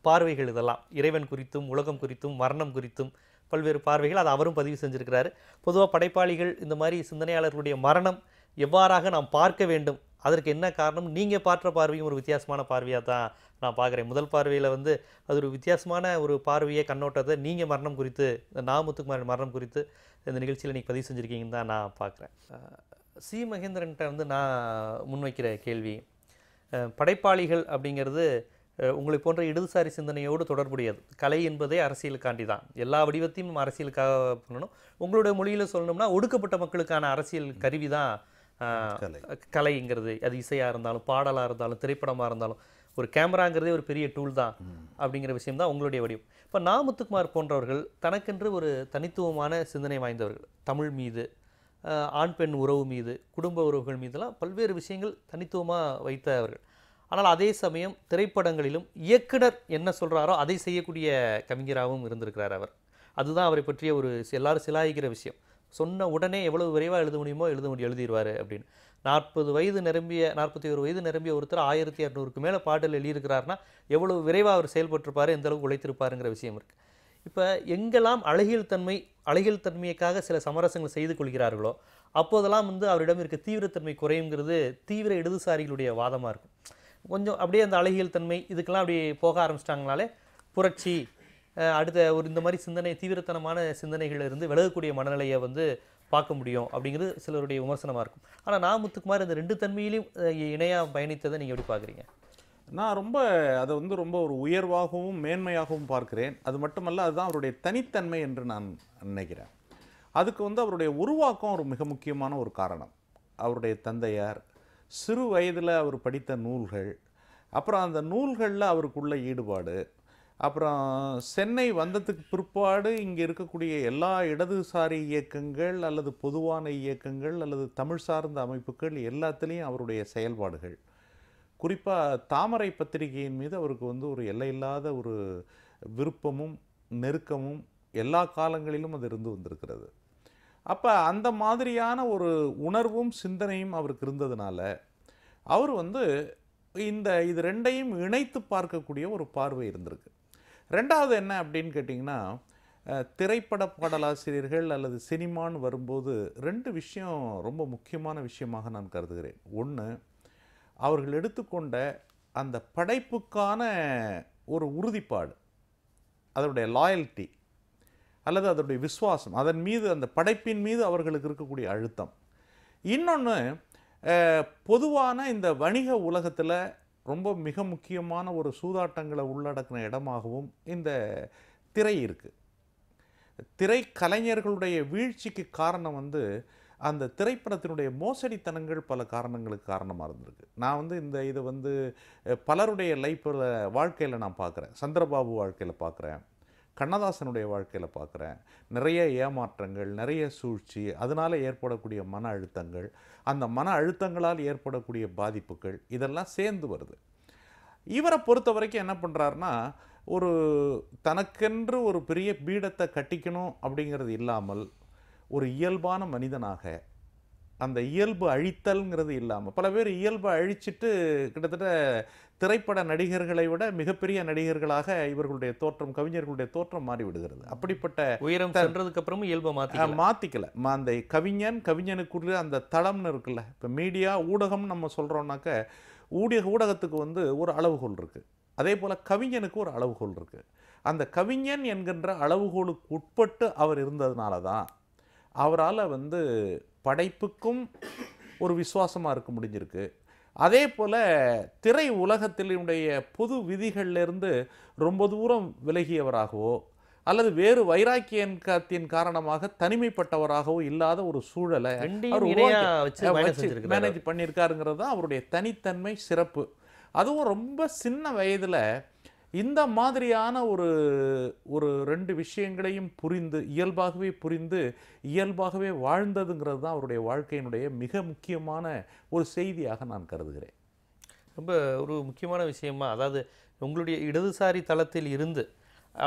Speaker 1: பார்வைகள் இதெல்லாம் இறைவன் குறித்தும் உலகம் குறித்தும் மரணம் குறித்தும் பல்வேறு பார்வைகள் அதை அவரும் பதிவு செஞ்சுருக்கிறாரு பொதுவாக படைப்பாளிகள் இந்த மாதிரி சிந்தனையாளர்களுடைய மரணம் எவ்வாறாக நாம் பார்க்க வேண்டும் அதற்கு என்ன காரணம் நீங்கள் பார்க்குற பார்வையும் ஒரு வித்தியாசமான பார்வையாக தான் நான் பார்க்குறேன் முதல் பார்வையில் வந்து அது ஒரு வித்தியாசமான ஒரு பார்வையை கண்ணோட்டத்தை நீங்கள் மரணம் குறித்து இந்த முத்துக்குமாரின் மரணம் குறித்து இந்த நிகழ்ச்சியில் நீங்கள் பதிவு செஞ்சுருக்கீங்கன்னு தான் நான் பார்க்குறேன் சி மகேந்திரன்கிட்ட வந்து நான் முன்வைக்கிற கேள்வி படைப்பாளிகள் அப்படிங்கிறது உங்களை போன்ற இடதுசாரி சிந்தனையோடு தொடர்புடையது கலை என்பதே அரசியலுக்காண்டி தான் எல்லா வடிவத்தையும் அரசியலுக்காக பண்ணணும் உங்களுடைய மொழியில் சொல்லணும்னா ஒடுக்கப்பட்ட மக்களுக்கான அரசியல் கருவி தான் கலைங்கிறது அது இசையாக இருந்தாலும் பாடலாக இருந்தாலும் திரைப்படமாக இருந்தாலும் ஒரு கேமராங்கிறதே ஒரு பெரிய டூல் தான் அப்படிங்கிற விஷயம் தான் உங்களுடைய வடிவம் இப்போ நாமுத்துக்குமார் போன்றவர்கள் தனக்கென்று ஒரு தனித்துவமான சிந்தனை வாய்ந்தவர்கள் தமிழ் மீது ஆண் பெண் உறவு மீது குடும்ப உறவுகள் மீதெல்லாம் பல்வேறு விஷயங்கள் தனித்துவமாக வைத்தவர்கள் ஆனால் அதே சமயம் திரைப்படங்களிலும் இயக்குனர் என்ன சொல்கிறாரோ அதை செய்யக்கூடிய கவிஞராகவும் இருந்திருக்கிறார் அவர் அதுதான் அவரை பற்றிய ஒரு எல்லாரும் சிலாயிக்கிற விஷயம் சொன்ன உடனே எவ்வளவு விரைவாக எழுத முடியுமோ எழுத முடியும் எழுதிடுவார் அப்படின்னு நாற்பது வயது நிரம்பிய நாற்பத்தி ஒரு வயது நிரம்பிய ஒருத்தர் ஆயிரத்தி இரநூறுக்கு மேலே பாடல் எழுதியிருக்கிறாருன்னா எவ்வளவு விரைவாக அவர் செயல்பட்டிருப்பார் எந்த அளவுக்கு உழைத்திருப்பாருங்கிற விஷயம் இருக்குது இப்போ எங்கெல்லாம் அழகியல் தன்மை அழகியல் தன்மைக்காக சில சமரசங்கள் செய்து கொள்கிறார்களோ அப்போதெல்லாம் வந்து அவரிடம் இருக்க தீவிரத்தன்மை குறையுங்கிறது தீவிர இடதுசாரிகளுடைய வாதமாக இருக்கும் கொஞ்சம் அப்படியே அந்த அழகியல் தன்மை இதுக்கெல்லாம் அப்படி போக ஆரம்பிச்சிட்டாங்கனாலே புரட்சி அடுத்த ஒரு இந்த மாதிரி சிந்தனை தீவிரத்தனமான சிந்தனைகள் இருந்து விலகக்கூடிய மனநிலையை வந்து பார்க்க முடியும் அப்படிங்கிறது சிலருடைய விமர்சனமாக இருக்கும் ஆனால் நான் முத்துக்குமார் இந்த ரெண்டு தன்மையிலையும் இணையாக பயணித்ததை நீங்கள் எப்படி பார்க்குறீங்க
Speaker 3: நான் ரொம்ப அதை வந்து ரொம்ப ஒரு உயர்வாகவும் மேன்மையாகவும் பார்க்கிறேன் அது மட்டுமல்ல அதுதான் அவருடைய தனித்தன்மை என்று நான் நினைக்கிறேன் அதுக்கு வந்து அவருடைய உருவாக்கம் ஒரு மிக முக்கியமான ஒரு காரணம் அவருடைய தந்தையார் சிறு வயதில் அவர் படித்த நூல்கள் அப்புறம் அந்த நூல்களில் அவருக்குள்ள ஈடுபாடு அப்புறம் சென்னை வந்ததுக்கு பிற்பாடு இங்கே இருக்கக்கூடிய எல்லா இடதுசாரி இயக்கங்கள் அல்லது பொதுவான இயக்கங்கள் அல்லது தமிழ் சார்ந்த அமைப்புகள் எல்லாத்துலேயும் அவருடைய செயல்பாடுகள் குறிப்பாக தாமரை பத்திரிகையின் மீது அவருக்கு வந்து ஒரு எல்லையில்லாத ஒரு விருப்பமும் நெருக்கமும் எல்லா காலங்களிலும் அது இருந்து வந்திருக்கிறது அப்போ அந்த மாதிரியான ஒரு உணர்வும் சிந்தனையும் அவருக்கு இருந்ததுனால அவர் வந்து இந்த இது ரெண்டையும் இணைத்து பார்க்கக்கூடிய ஒரு பார்வை இருந்திருக்கு ரெண்டாவது என்ன அப்படின்னு கேட்டிங்கன்னா திரைப்பட பாடலாசிரியர்கள் அல்லது சினிமான்னு வரும்போது ரெண்டு விஷயம் ரொம்ப முக்கியமான விஷயமாக நான் கருதுகிறேன் ஒன்று அவர்கள் எடுத்துக்கொண்ட அந்த படைப்புக்கான ஒரு உறுதிப்பாடு அதனுடைய லாயல்ட்டி அல்லது அதனுடைய விசுவாசம் அதன் மீது அந்த படைப்பின் மீது அவர்களுக்கு இருக்கக்கூடிய அழுத்தம் இன்னொன்று பொதுவான இந்த வணிக உலகத்தில் ரொம்ப மிக முக்கியமான ஒரு சூதாட்டங்களை உள்ளடக்கின இடமாகவும் இந்த திரை இருக்குது திரைக்கலைஞர்களுடைய வீழ்ச்சிக்கு காரணம் வந்து அந்த திரைப்படத்தினுடைய மோசடித்தனங்கள் பல காரணங்களுக்கு காரணமாக இருந்திருக்கு நான் வந்து இந்த இதை வந்து பலருடைய லைஃப்பில் வாழ்க்கையில் நான் பார்க்குறேன் சந்திரபாபு வாழ்க்கையில் பார்க்குறேன் கண்ணதாசனுடைய வாழ்க்கையில் பார்க்குறேன் நிறைய ஏமாற்றங்கள் நிறைய சூழ்ச்சி அதனால் ஏற்படக்கூடிய மன அழுத்தங்கள் அந்த மன அழுத்தங்களால் ஏற்படக்கூடிய பாதிப்புகள் இதெல்லாம் சேர்ந்து வருது இவரை பொறுத்த வரைக்கும் என்ன பண்ணுறாருனா ஒரு தனக்கென்று ஒரு பெரிய பீடத்தை கட்டிக்கணும் அப்படிங்கிறது இல்லாமல் ஒரு இயல்பான மனிதனாக அந்த இயல்பு அழித்தல்ங்கிறது இல்லாமல் பல பேர் இயல்பு அழிச்சிட்டு கிட்டத்தட்ட திரைப்பட நடிகர்களை விட மிகப்பெரிய நடிகர்களாக இவர்களுடைய தோற்றம் கவிஞர்களுடைய தோற்றம் மாறிவிடுகிறது அப்படிப்பட்ட உயரம் சென்றதுக்கு அப்புறமும் இயல்பு மாற்றி மாற்றிக்கல அந்த கவிஞன் கவிஞனுக்குள்ள அந்த தளம்னு இருக்குல்ல இப்போ மீடியா ஊடகம் நம்ம சொல்கிறோம்னாக்க ஊடக ஊடகத்துக்கு வந்து ஒரு அளவுகோல் இருக்குது அதே போல் கவிஞனுக்கு ஒரு அளவுகோல் இருக்குது அந்த கவிஞன் என்கின்ற அளவுகோலுக்கு உட்பட்டு அவர் இருந்ததுனால தான் அவரால் வந்து படைப்புக்கும் ஒரு விசுவாசமாக இருக்க முடிஞ்சிருக்கு அதே போல் திரை உலகத்தினுடைய பொது விதிகளிலிருந்து ரொம்ப தூரம் விலகியவராகவோ அல்லது வேறு வைராக்கியத்தின் காரணமாக தனிமைப்பட்டவராகவோ இல்லாத ஒரு சூழலை மேனேஜ் பண்ணியிருக்காருங்கிறது தான் அவருடைய தனித்தன்மை சிறப்பு அதுவும் ரொம்ப சின்ன வயதில் இந்த மாதிரியான ஒரு ஒரு ரெண்டு விஷயங்களையும் புரிந்து இயல்பாகவே புரிந்து இயல்பாகவே வாழ்ந்ததுங்கிறது தான் அவருடைய வாழ்க்கையினுடைய மிக முக்கியமான ஒரு செய்தியாக நான் கருதுகிறேன்
Speaker 1: ரொம்ப ஒரு முக்கியமான விஷயமா அதாவது உங்களுடைய இடதுசாரி தளத்தில் இருந்து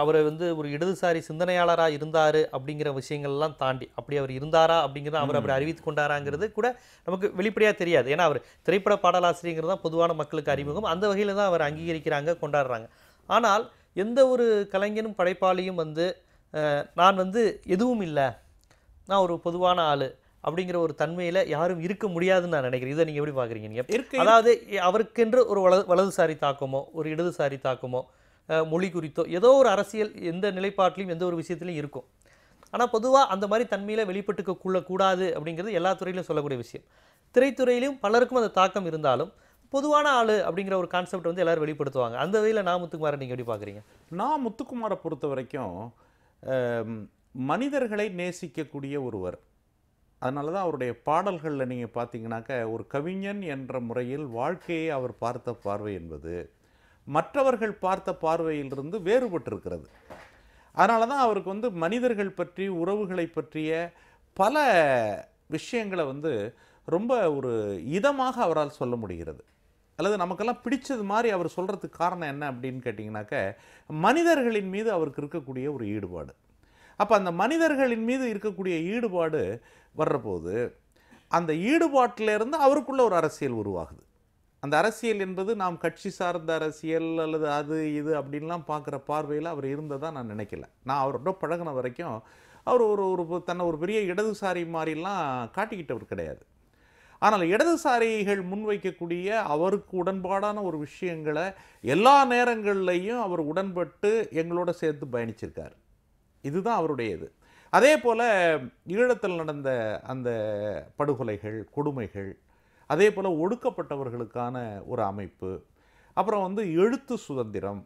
Speaker 1: அவர் வந்து ஒரு இடதுசாரி சிந்தனையாளராக இருந்தார் அப்படிங்கிற விஷயங்கள்லாம் தாண்டி அப்படி அவர் இருந்தாரா அப்படிங்கிறத அவர் அப்படி அறிவித்து கொண்டாராங்கிறது கூட நமக்கு வெளிப்படையாக தெரியாது ஏன்னா அவர் திரைப்பட பாடலாசிரியங்கிறது தான் பொதுவான மக்களுக்கு அறிமுகம் அந்த வகையில் தான் அவர் அங்கீகரிக்கிறாங்க கொண்டாடுறாங்க ஆனால் எந்த ஒரு கலைஞனும் படைப்பாளியும் வந்து நான் வந்து எதுவும் இல்லை நான் ஒரு பொதுவான ஆள் அப்படிங்கிற ஒரு தன்மையில் யாரும் இருக்க முடியாதுன்னு நான் நினைக்கிறேன் இதை நீங்கள் எப்படி பார்க்குறீங்க நீங்கள் அதாவது அவருக்கென்று ஒரு வலது வலதுசாரி தாக்கமோ ஒரு இடதுசாரி தாக்கமோ மொழி குறித்தோ ஏதோ ஒரு அரசியல் எந்த நிலைப்பாட்டிலையும் எந்த ஒரு விஷயத்துலையும் இருக்கும் ஆனால் பொதுவாக அந்த மாதிரி தன்மையில் வெளிப்பட்டுக்கக்குள்ள கூடாது அப்படிங்கிறது எல்லா துறையிலும் சொல்லக்கூடிய விஷயம் திரைத்துறையிலையும் பலருக்கும் அந்த தாக்கம் இருந்தாலும் பொதுவான ஆள் அப்படிங்கிற ஒரு கான்செப்ட் வந்து எல்லோரும் வெளிப்படுத்துவாங்க அந்த வகையில் நான்
Speaker 3: முத்துக்குமாரை நீங்கள் எப்படி பார்க்குறீங்க நான் முத்துக்குமாரை பொறுத்த வரைக்கும் மனிதர்களை நேசிக்கக்கூடிய ஒருவர் அதனால தான் அவருடைய பாடல்களில் நீங்கள் பார்த்தீங்கன்னாக்க ஒரு கவிஞன் என்ற முறையில் வாழ்க்கையை அவர் பார்த்த பார்வை என்பது மற்றவர்கள் பார்த்த பார்வையிலிருந்து வேறுபட்டிருக்கிறது அதனால தான் அவருக்கு வந்து மனிதர்கள் பற்றி உறவுகளை பற்றிய பல விஷயங்களை வந்து ரொம்ப ஒரு இதமாக அவரால் சொல்ல முடிகிறது அல்லது நமக்கெல்லாம் பிடிச்சது மாதிரி அவர் சொல்கிறதுக்கு காரணம் என்ன அப்படின்னு கேட்டிங்கனாக்க மனிதர்களின் மீது அவருக்கு இருக்கக்கூடிய ஒரு ஈடுபாடு அப்போ அந்த மனிதர்களின் மீது இருக்கக்கூடிய ஈடுபாடு வர்றபோது அந்த ஈடுபாட்டிலேருந்து அவருக்குள்ள ஒரு அரசியல் உருவாகுது அந்த அரசியல் என்பது நாம் கட்சி சார்ந்த அரசியல் அல்லது அது இது அப்படின்லாம் பார்க்குற பார்வையில் அவர் இருந்ததாக நான் நினைக்கல நான் அவரோட பழகின வரைக்கும் அவர் ஒரு ஒரு தன்னை ஒரு பெரிய இடதுசாரி மாதிரிலாம் காட்டிக்கிட்டவர் கிடையாது ஆனால் இடதுசாரிகள் முன்வைக்கக்கூடிய அவருக்கு உடன்பாடான ஒரு விஷயங்களை எல்லா நேரங்கள்லையும் அவர் உடன்பட்டு எங்களோட சேர்த்து பயணிச்சிருக்கார் இதுதான் அவருடைய இது அதே போல் ஈழத்தில் நடந்த அந்த படுகொலைகள் கொடுமைகள் அதே போல் ஒடுக்கப்பட்டவர்களுக்கான ஒரு அமைப்பு அப்புறம் வந்து எழுத்து சுதந்திரம்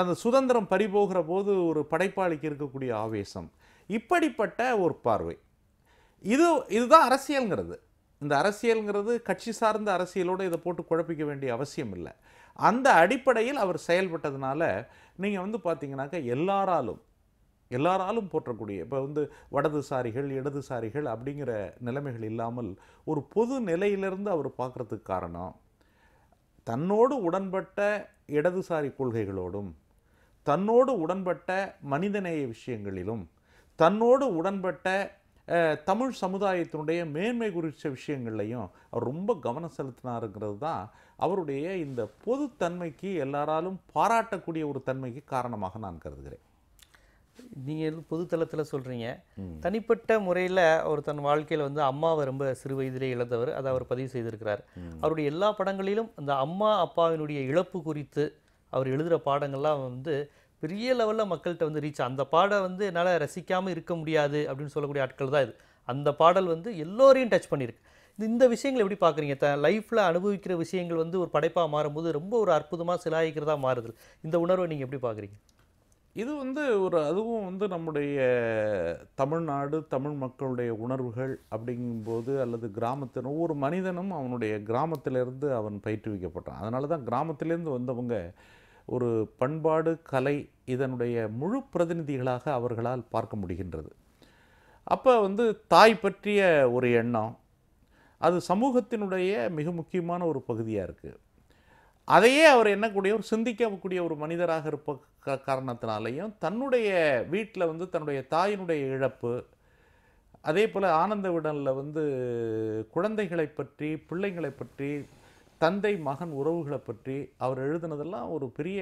Speaker 3: அந்த சுதந்திரம் பறிபோகிற போது ஒரு படைப்பாளிக்கு இருக்கக்கூடிய ஆவேசம் இப்படிப்பட்ட ஒரு பார்வை இது இதுதான் அரசியல்ங்கிறது இந்த அரசியல்ங்கிறது கட்சி சார்ந்த அரசியலோடு இதை போட்டு குழப்பிக்க வேண்டிய அவசியம் இல்லை அந்த அடிப்படையில் அவர் செயல்பட்டதுனால நீங்கள் வந்து பார்த்தீங்கன்னாக்கா எல்லாராலும் எல்லாராலும் போற்றக்கூடிய இப்போ வந்து வடதுசாரிகள் இடதுசாரிகள் அப்படிங்கிற நிலைமைகள் இல்லாமல் ஒரு பொது நிலையிலிருந்து அவர் பார்க்குறதுக்கு காரணம் தன்னோடு உடன்பட்ட இடதுசாரி கொள்கைகளோடும் தன்னோடு உடன்பட்ட மனிதநேய விஷயங்களிலும் தன்னோடு உடன்பட்ட தமிழ் சமுதாயத்தினுடைய மேன்மை குறித்த விஷயங்கள்லையும் அவர் ரொம்ப கவனம் செலுத்தினாருங்கிறது தான் அவருடைய இந்த பொதுத்தன்மைக்கு எல்லாராலும் பாராட்டக்கூடிய ஒரு தன்மைக்கு காரணமாக நான் கருதுகிறேன் நீங்கள் பொதுத்தளத்தில்
Speaker 1: சொல்கிறீங்க தனிப்பட்ட முறையில் அவர் தன் வாழ்க்கையில் வந்து அம்மாவை ரொம்ப சிறு வயதிலே இழந்தவர் அதை அவர் பதிவு செய்திருக்கிறார் அவருடைய எல்லா படங்களிலும் அந்த அம்மா அப்பாவினுடைய இழப்பு குறித்து அவர் எழுதுகிற பாடங்கள்லாம் வந்து பெரிய லெவலில் மக்கள்கிட்ட வந்து ரீச் அந்த பாடம் வந்து என்னால் ரசிக்காமல் இருக்க முடியாது அப்படின்னு சொல்லக்கூடிய ஆட்கள் தான் இது அந்த பாடல் வந்து எல்லோரையும் டச் பண்ணியிருக்கு இந்த விஷயங்களை எப்படி பார்க்குறீங்க த லைஃப்பில் அனுபவிக்கிற விஷயங்கள் வந்து ஒரு படைப்பாக மாறும்போது ரொம்ப ஒரு அற்புதமாக சிலாயிக்கிறதா மாறுது இந்த உணர்வை நீங்கள் எப்படி
Speaker 3: பார்க்குறீங்க இது வந்து ஒரு அதுவும் வந்து நம்முடைய தமிழ்நாடு தமிழ் மக்களுடைய உணர்வுகள் அப்படிங்கும்போது அல்லது கிராமத்தின் ஒவ்வொரு மனிதனும் அவனுடைய கிராமத்திலேருந்து அவன் பயிற்றுவிக்கப்பட்டான் அதனால தான் கிராமத்திலேருந்து வந்தவங்க ஒரு பண்பாடு கலை இதனுடைய முழு பிரதிநிதிகளாக அவர்களால் பார்க்க முடிகின்றது அப்போ வந்து தாய் பற்றிய ஒரு எண்ணம் அது சமூகத்தினுடைய மிக முக்கியமான ஒரு பகுதியாக இருக்குது அதையே அவர் என்னக்கூடிய ஒரு சிந்திக்கக்கூடிய ஒரு மனிதராக இருப்ப காரணத்தினாலையும் தன்னுடைய வீட்டில் வந்து தன்னுடைய தாயினுடைய இழப்பு அதே போல் ஆனந்த விடலில் வந்து குழந்தைகளை பற்றி பிள்ளைங்களை பற்றி தந்தை மகன் உறவுகளை பற்றி அவர் எழுதுனதெல்லாம் ஒரு பெரிய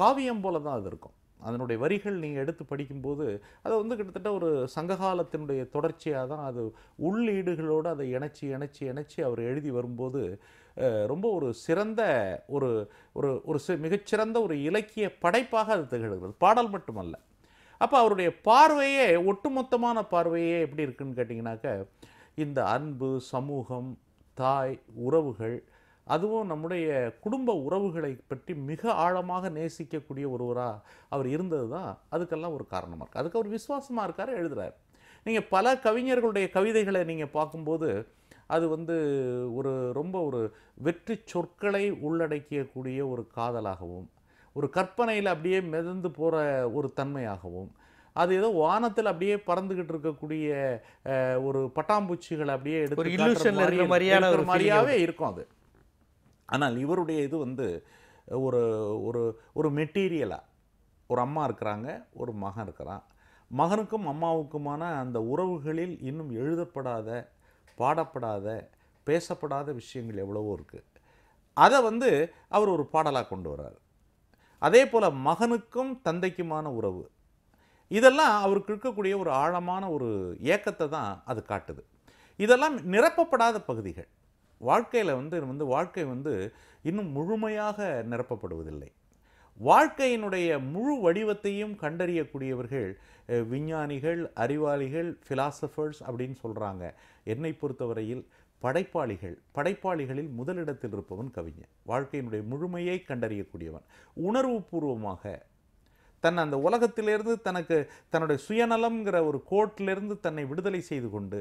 Speaker 3: காவியம் போல தான் அது இருக்கும் அதனுடைய வரிகள் நீங்கள் எடுத்து படிக்கும்போது அது வந்து கிட்டத்தட்ட ஒரு சங்ககாலத்தினுடைய தொடர்ச்சியாக தான் அது உள்ளீடுகளோடு அதை இணைச்சி இணைச்சி இணைச்சி அவர் எழுதி வரும்போது ரொம்ப ஒரு சிறந்த ஒரு ஒரு ஒரு மிகச்சிறந்த ஒரு இலக்கிய படைப்பாக அது திகழ்கிறது பாடல் மட்டுமல்ல அப்போ அவருடைய பார்வையே ஒட்டுமொத்தமான பார்வையே எப்படி இருக்குன்னு கேட்டிங்கனாக்க இந்த அன்பு சமூகம் தாய் உறவுகள் அதுவும் நம்முடைய குடும்ப உறவுகளை பற்றி மிக ஆழமாக நேசிக்கக்கூடிய ஒருவராக அவர் இருந்தது தான் அதுக்கெல்லாம் ஒரு காரணமாக இருக்குது அதுக்கு அவர் விசுவாசமாக இருக்கார் எழுதுகிறார் நீங்கள் பல கவிஞர்களுடைய கவிதைகளை நீங்கள் பார்க்கும்போது அது வந்து ஒரு ரொம்ப ஒரு வெற்றி சொற்களை உள்ளடக்கியக்கூடிய ஒரு காதலாகவும் ஒரு கற்பனையில் அப்படியே மிதந்து போகிற ஒரு தன்மையாகவும் அது ஏதோ வானத்தில் அப்படியே பறந்துகிட்டு இருக்கக்கூடிய ஒரு பட்டாம்பூச்சிகளை அப்படியே எடுத்து மாதிரியாவே இருக்கும் அது ஆனால் இவருடைய இது வந்து ஒரு ஒரு ஒரு மெட்டீரியலாக ஒரு அம்மா இருக்கிறாங்க ஒரு மகன் இருக்கிறான் மகனுக்கும் அம்மாவுக்குமான அந்த உறவுகளில் இன்னும் எழுதப்படாத பாடப்படாத பேசப்படாத விஷயங்கள் எவ்வளவோ இருக்குது அதை வந்து அவர் ஒரு பாடலாக கொண்டு வர்றார் அதே போல் மகனுக்கும் தந்தைக்குமான உறவு இதெல்லாம் அவருக்கு இருக்கக்கூடிய ஒரு ஆழமான ஒரு ஏக்கத்தை தான் அது காட்டுது இதெல்லாம் நிரப்பப்படாத பகுதிகள் வாழ்க்கையில் வந்து வந்து வாழ்க்கை வந்து இன்னும் முழுமையாக நிரப்பப்படுவதில்லை வாழ்க்கையினுடைய முழு வடிவத்தையும் கண்டறியக்கூடியவர்கள் விஞ்ஞானிகள் அறிவாளிகள் ஃபிலாசபர்ஸ் அப்படின்னு சொல்கிறாங்க என்னை பொறுத்தவரையில் படைப்பாளிகள் படைப்பாளிகளில் முதலிடத்தில் இருப்பவன் கவிஞன் வாழ்க்கையினுடைய முழுமையை கண்டறியக்கூடியவன் உணர்வு பூர்வமாக தன் அந்த உலகத்திலிருந்து தனக்கு தன்னுடைய சுயநலம்ங்கிற ஒரு கோட்டிலிருந்து தன்னை விடுதலை செய்து கொண்டு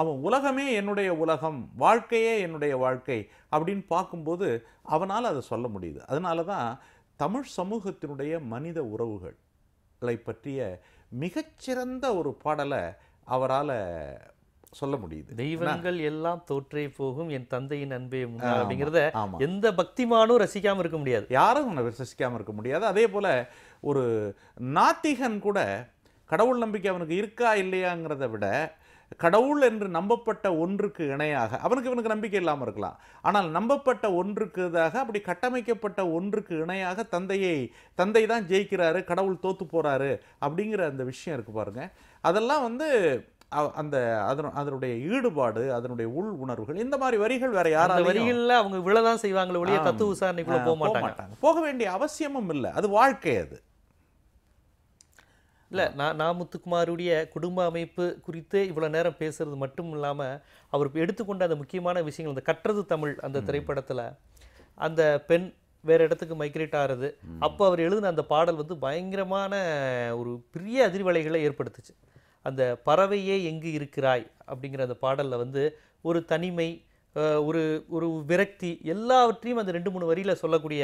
Speaker 3: அவன் உலகமே என்னுடைய உலகம் வாழ்க்கையே என்னுடைய வாழ்க்கை அப்படின்னு பார்க்கும்போது அவனால் அதை சொல்ல முடியுது அதனால தான் தமிழ் சமூகத்தினுடைய மனித உறவுகளை பற்றிய மிகச்சிறந்த ஒரு பாடலை அவரால் சொல்ல முடியுது தெய்வங்கள்
Speaker 1: எல்லாம் தோற்றே
Speaker 3: போகும் என் தந்தையின் அன்பே அப்படிங்கிறத எந்த பக்திமானும் ரசிக்காமல் இருக்க முடியாது யாரும் ரசிக்காமல் இருக்க முடியாது அதே போல் ஒரு நாத்திகன் கூட கடவுள் நம்பிக்கை அவனுக்கு இருக்கா இல்லையாங்கிறத விட கடவுள் என்று நம்பப்பட்ட ஒன்றுக்கு இணையாக அவனுக்கு இவனுக்கு நம்பிக்கை இல்லாமல் இருக்கலாம் ஆனால் நம்பப்பட்ட ஒன்றுக்கு இதாக அப்படி கட்டமைக்கப்பட்ட ஒன்றுக்கு இணையாக தந்தையை தந்தை தான் ஜெயிக்கிறாரு கடவுள் தோத்து போகிறாரு அப்படிங்கிற அந்த விஷயம் இருக்குது பாருங்கள் அதெல்லாம் வந்து அந்த அதன் அதனுடைய ஈடுபாடு அதனுடைய உள் உணர்வுகள் இந்த மாதிரி வரிகள் வேற யாராவது வரிகளில் அவங்க
Speaker 1: விழதான் செய்வாங்களே ஒழிய தத்துவ விசாரணைக்குள்ளே போக மாட்டாங்க
Speaker 3: போக வேண்டிய அவசியமும் இல்லை அது வாழ்க்கை அது
Speaker 1: இல்லை நான் நான் முத்துக்குமாருடைய குடும்ப அமைப்பு குறித்து இவ்வளோ நேரம் பேசுறது மட்டும் இல்லாமல் அவர் எடுத்துக்கொண்ட அந்த முக்கியமான விஷயங்கள் அந்த கற்றது தமிழ் அந்த திரைப்படத்தில் அந்த பெண் வேறு இடத்துக்கு மைக்ரேட் ஆகிறது அப்போ அவர் எழுதின அந்த பாடல் வந்து பயங்கரமான ஒரு பெரிய அதிர்வலைகளை ஏற்படுத்துச்சு அந்த பறவையே எங்கு இருக்கிறாய் அப்படிங்கிற அந்த பாடலில் வந்து ஒரு தனிமை ஒரு ஒரு விரக்தி எல்லாவற்றையும் அந்த ரெண்டு மூணு வரியில் சொல்லக்கூடிய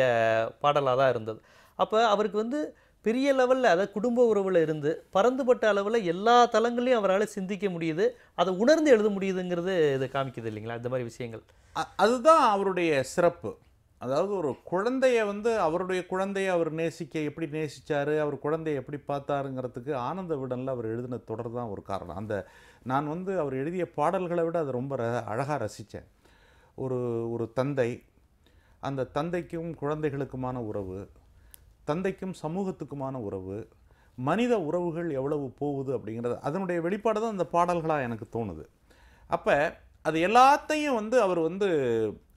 Speaker 1: பாடலாக தான் இருந்தது அப்போ அவருக்கு வந்து பெரிய லெவலில் அதை குடும்ப உறவில் இருந்து பறந்துபட்ட அளவில் எல்லா தளங்களையும் அவரால் சிந்திக்க முடியுது அதை உணர்ந்து எழுத முடியுதுங்கிறது இதை காமிக்குது இல்லைங்களா இந்த மாதிரி விஷயங்கள்
Speaker 3: அதுதான் அவருடைய சிறப்பு அதாவது ஒரு குழந்தைய வந்து அவருடைய குழந்தைய அவர் நேசிக்க எப்படி நேசித்தார் அவர் குழந்தைய எப்படி பார்த்தாருங்கிறதுக்கு ஆனந்த விடனில் அவர் எழுதின தொடர் தான் ஒரு காரணம் அந்த நான் வந்து அவர் எழுதிய பாடல்களை விட அதை ரொம்ப ர அழகாக ரசித்தேன் ஒரு ஒரு தந்தை அந்த தந்தைக்கும் குழந்தைகளுக்குமான உறவு தந்தைக்கும் சமூகத்துக்குமான உறவு மனித உறவுகள் எவ்வளவு போகுது அப்படிங்கிறது அதனுடைய வெளிப்பாடு தான் அந்த பாடல்களாக எனக்கு தோணுது அப்போ அது எல்லாத்தையும் வந்து அவர் வந்து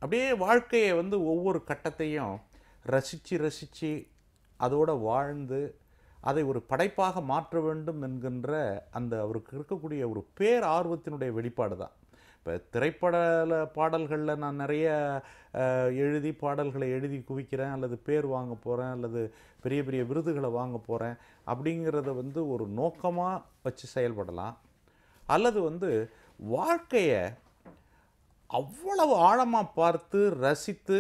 Speaker 3: அப்படியே வாழ்க்கையை வந்து ஒவ்வொரு கட்டத்தையும் ரசித்து ரசித்து அதோடு வாழ்ந்து அதை ஒரு படைப்பாக மாற்ற வேண்டும் என்கின்ற அந்த அவருக்கு இருக்கக்கூடிய ஒரு பேர் ஆர்வத்தினுடைய வெளிப்பாடு தான் இப்போ திரைப்பட பாடல்களில் நான் நிறைய எழுதி பாடல்களை எழுதி குவிக்கிறேன் அல்லது பேர் வாங்க போகிறேன் அல்லது பெரிய பெரிய விருதுகளை வாங்க போகிறேன் அப்படிங்கிறத வந்து ஒரு நோக்கமாக வச்சு செயல்படலாம் அல்லது வந்து வாழ்க்கையை அவ்வளவு ஆழமாக பார்த்து ரசித்து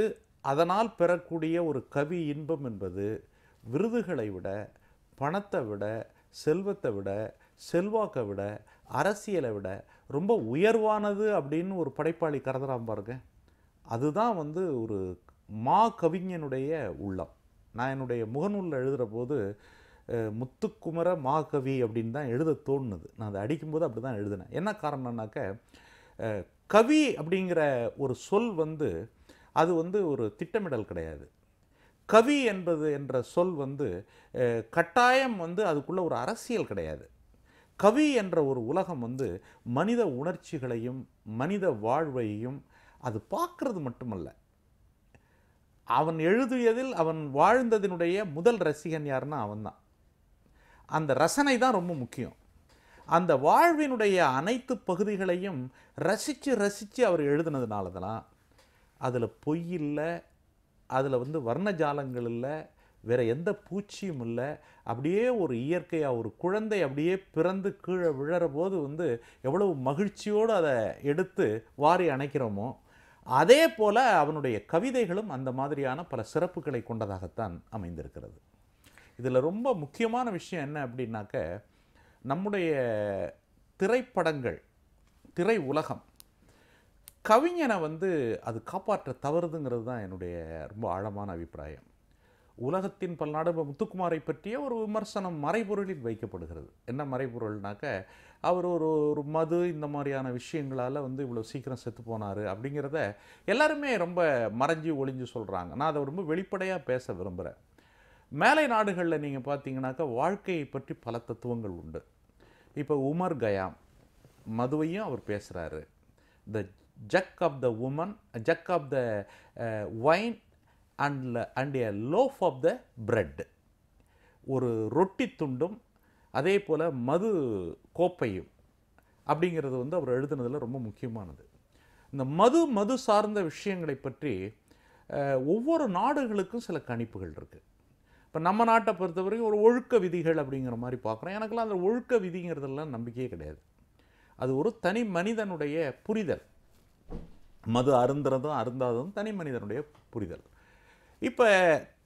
Speaker 3: அதனால் பெறக்கூடிய ஒரு கவி இன்பம் என்பது விருதுகளை விட பணத்தை விட செல்வத்தை விட செல்வாக்கை விட அரசியலை விட ரொம்ப உயர்வானது அப்படின்னு ஒரு படைப்பாளி கரதராம் பாருங்க அதுதான் வந்து ஒரு மா கவிஞனுடைய உள்ளம் நான் என்னுடைய முகநூலில் எழுதுகிற போது முத்துக்குமர மாகவி அப்படின்னு தான் எழுத தோணுது நான் அதை அடிக்கும்போது அப்படி தான் எழுதினேன் என்ன காரணம்னாக்க கவி அப்படிங்கிற ஒரு சொல் வந்து அது வந்து ஒரு திட்டமிடல் கிடையாது கவி என்பது என்ற சொல் வந்து கட்டாயம் வந்து அதுக்குள்ளே ஒரு அரசியல் கிடையாது கவி என்ற ஒரு உலகம் வந்து மனித உணர்ச்சிகளையும் மனித வாழ்வையும் அது பார்க்கறது மட்டுமல்ல அவன் எழுதியதில் அவன் வாழ்ந்ததினுடைய முதல் ரசிகன் யாருன்னா அவன்தான் அந்த ரசனை தான் ரொம்ப முக்கியம் அந்த வாழ்வினுடைய அனைத்து பகுதிகளையும் ரசித்து ரசித்து அவர் எழுதுனதுனால தான் அதில் பொய் இல்லை அதில் வந்து வர்ணஜாலங்கள் இல்லை வேறு எந்த பூச்சியும் இல்லை அப்படியே ஒரு இயற்கையாக ஒரு குழந்தை அப்படியே பிறந்து கீழே விழற போது வந்து எவ்வளவு மகிழ்ச்சியோடு அதை எடுத்து வாரி அணைக்கிறோமோ அதே போல் அவனுடைய கவிதைகளும் அந்த மாதிரியான பல சிறப்புகளை கொண்டதாகத்தான் அமைந்திருக்கிறது இதில் ரொம்ப முக்கியமான விஷயம் என்ன அப்படின்னாக்க நம்முடைய திரைப்படங்கள் திரை உலகம் கவிஞனை வந்து அது காப்பாற்ற தவறுதுங்கிறது தான் என்னுடைய ரொம்ப ஆழமான அபிப்பிராயம் உலகத்தின் பல நாடு முத்துக்குமாரை பற்றிய ஒரு விமர்சனம் மறைபொருளில் வைக்கப்படுகிறது என்ன மறைபொருள்னாக்க அவர் ஒரு ஒரு மது இந்த மாதிரியான விஷயங்களால் வந்து இவ்வளோ சீக்கிரம் செத்து போனார் அப்படிங்கிறத எல்லாருமே ரொம்ப மறைஞ்சி ஒளிஞ்சு சொல்கிறாங்க நான் அதை ரொம்ப வெளிப்படையாக பேச விரும்புகிறேன் மேலை நாடுகளில் நீங்கள் பார்த்தீங்கன்னாக்கா வாழ்க்கையை பற்றி பல தத்துவங்கள் உண்டு இப்போ உமர் கயாம் மதுவையும் அவர் பேசுகிறாரு the jug of the woman jug of the wine and and a loaf of the bread ஒரு ரொட்டி துண்டும் அதே போல் மது கோப்பையும் அப்படிங்கிறது வந்து அவர் எழுதுனதில் ரொம்ப முக்கியமானது இந்த மது மது சார்ந்த விஷயங்களை பற்றி ஒவ்வொரு நாடுகளுக்கும் சில கணிப்புகள் இருக்குது இப்போ நம்ம நாட்டை பொறுத்த வரைக்கும் ஒரு ஒழுக்க விதிகள் அப்படிங்கிற மாதிரி பார்க்குறோம் எனக்கெல்லாம் அந்த ஒழுக்க விதிங்கிறதெல்லாம் நம்பிக்கையே கிடையாது அது ஒரு தனி மனிதனுடைய புரிதல் மது அருந்துறதும் அருந்தாததும் தனி மனிதனுடைய புரிதல் இப்போ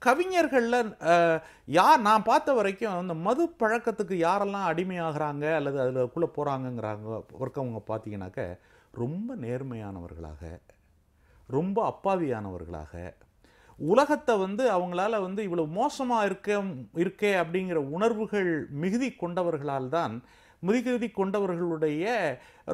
Speaker 3: கவிஞர்களில் யார் நான் பார்த்த வரைக்கும் அந்த மது பழக்கத்துக்கு யாரெல்லாம் அடிமையாகிறாங்க அல்லது அதில்குள்ளே போகிறாங்கங்கிறாங்க ஒருக்கவங்க பார்த்தீங்கன்னாக்க ரொம்ப நேர்மையானவர்களாக ரொம்ப அப்பாவியானவர்களாக உலகத்தை வந்து அவங்களால வந்து இவ்வளோ மோசமாக இருக்க இருக்கே அப்படிங்கிற உணர்வுகள் மிகுதி கொண்டவர்களால் தான் முதுகிருதி கொண்டவர்களுடைய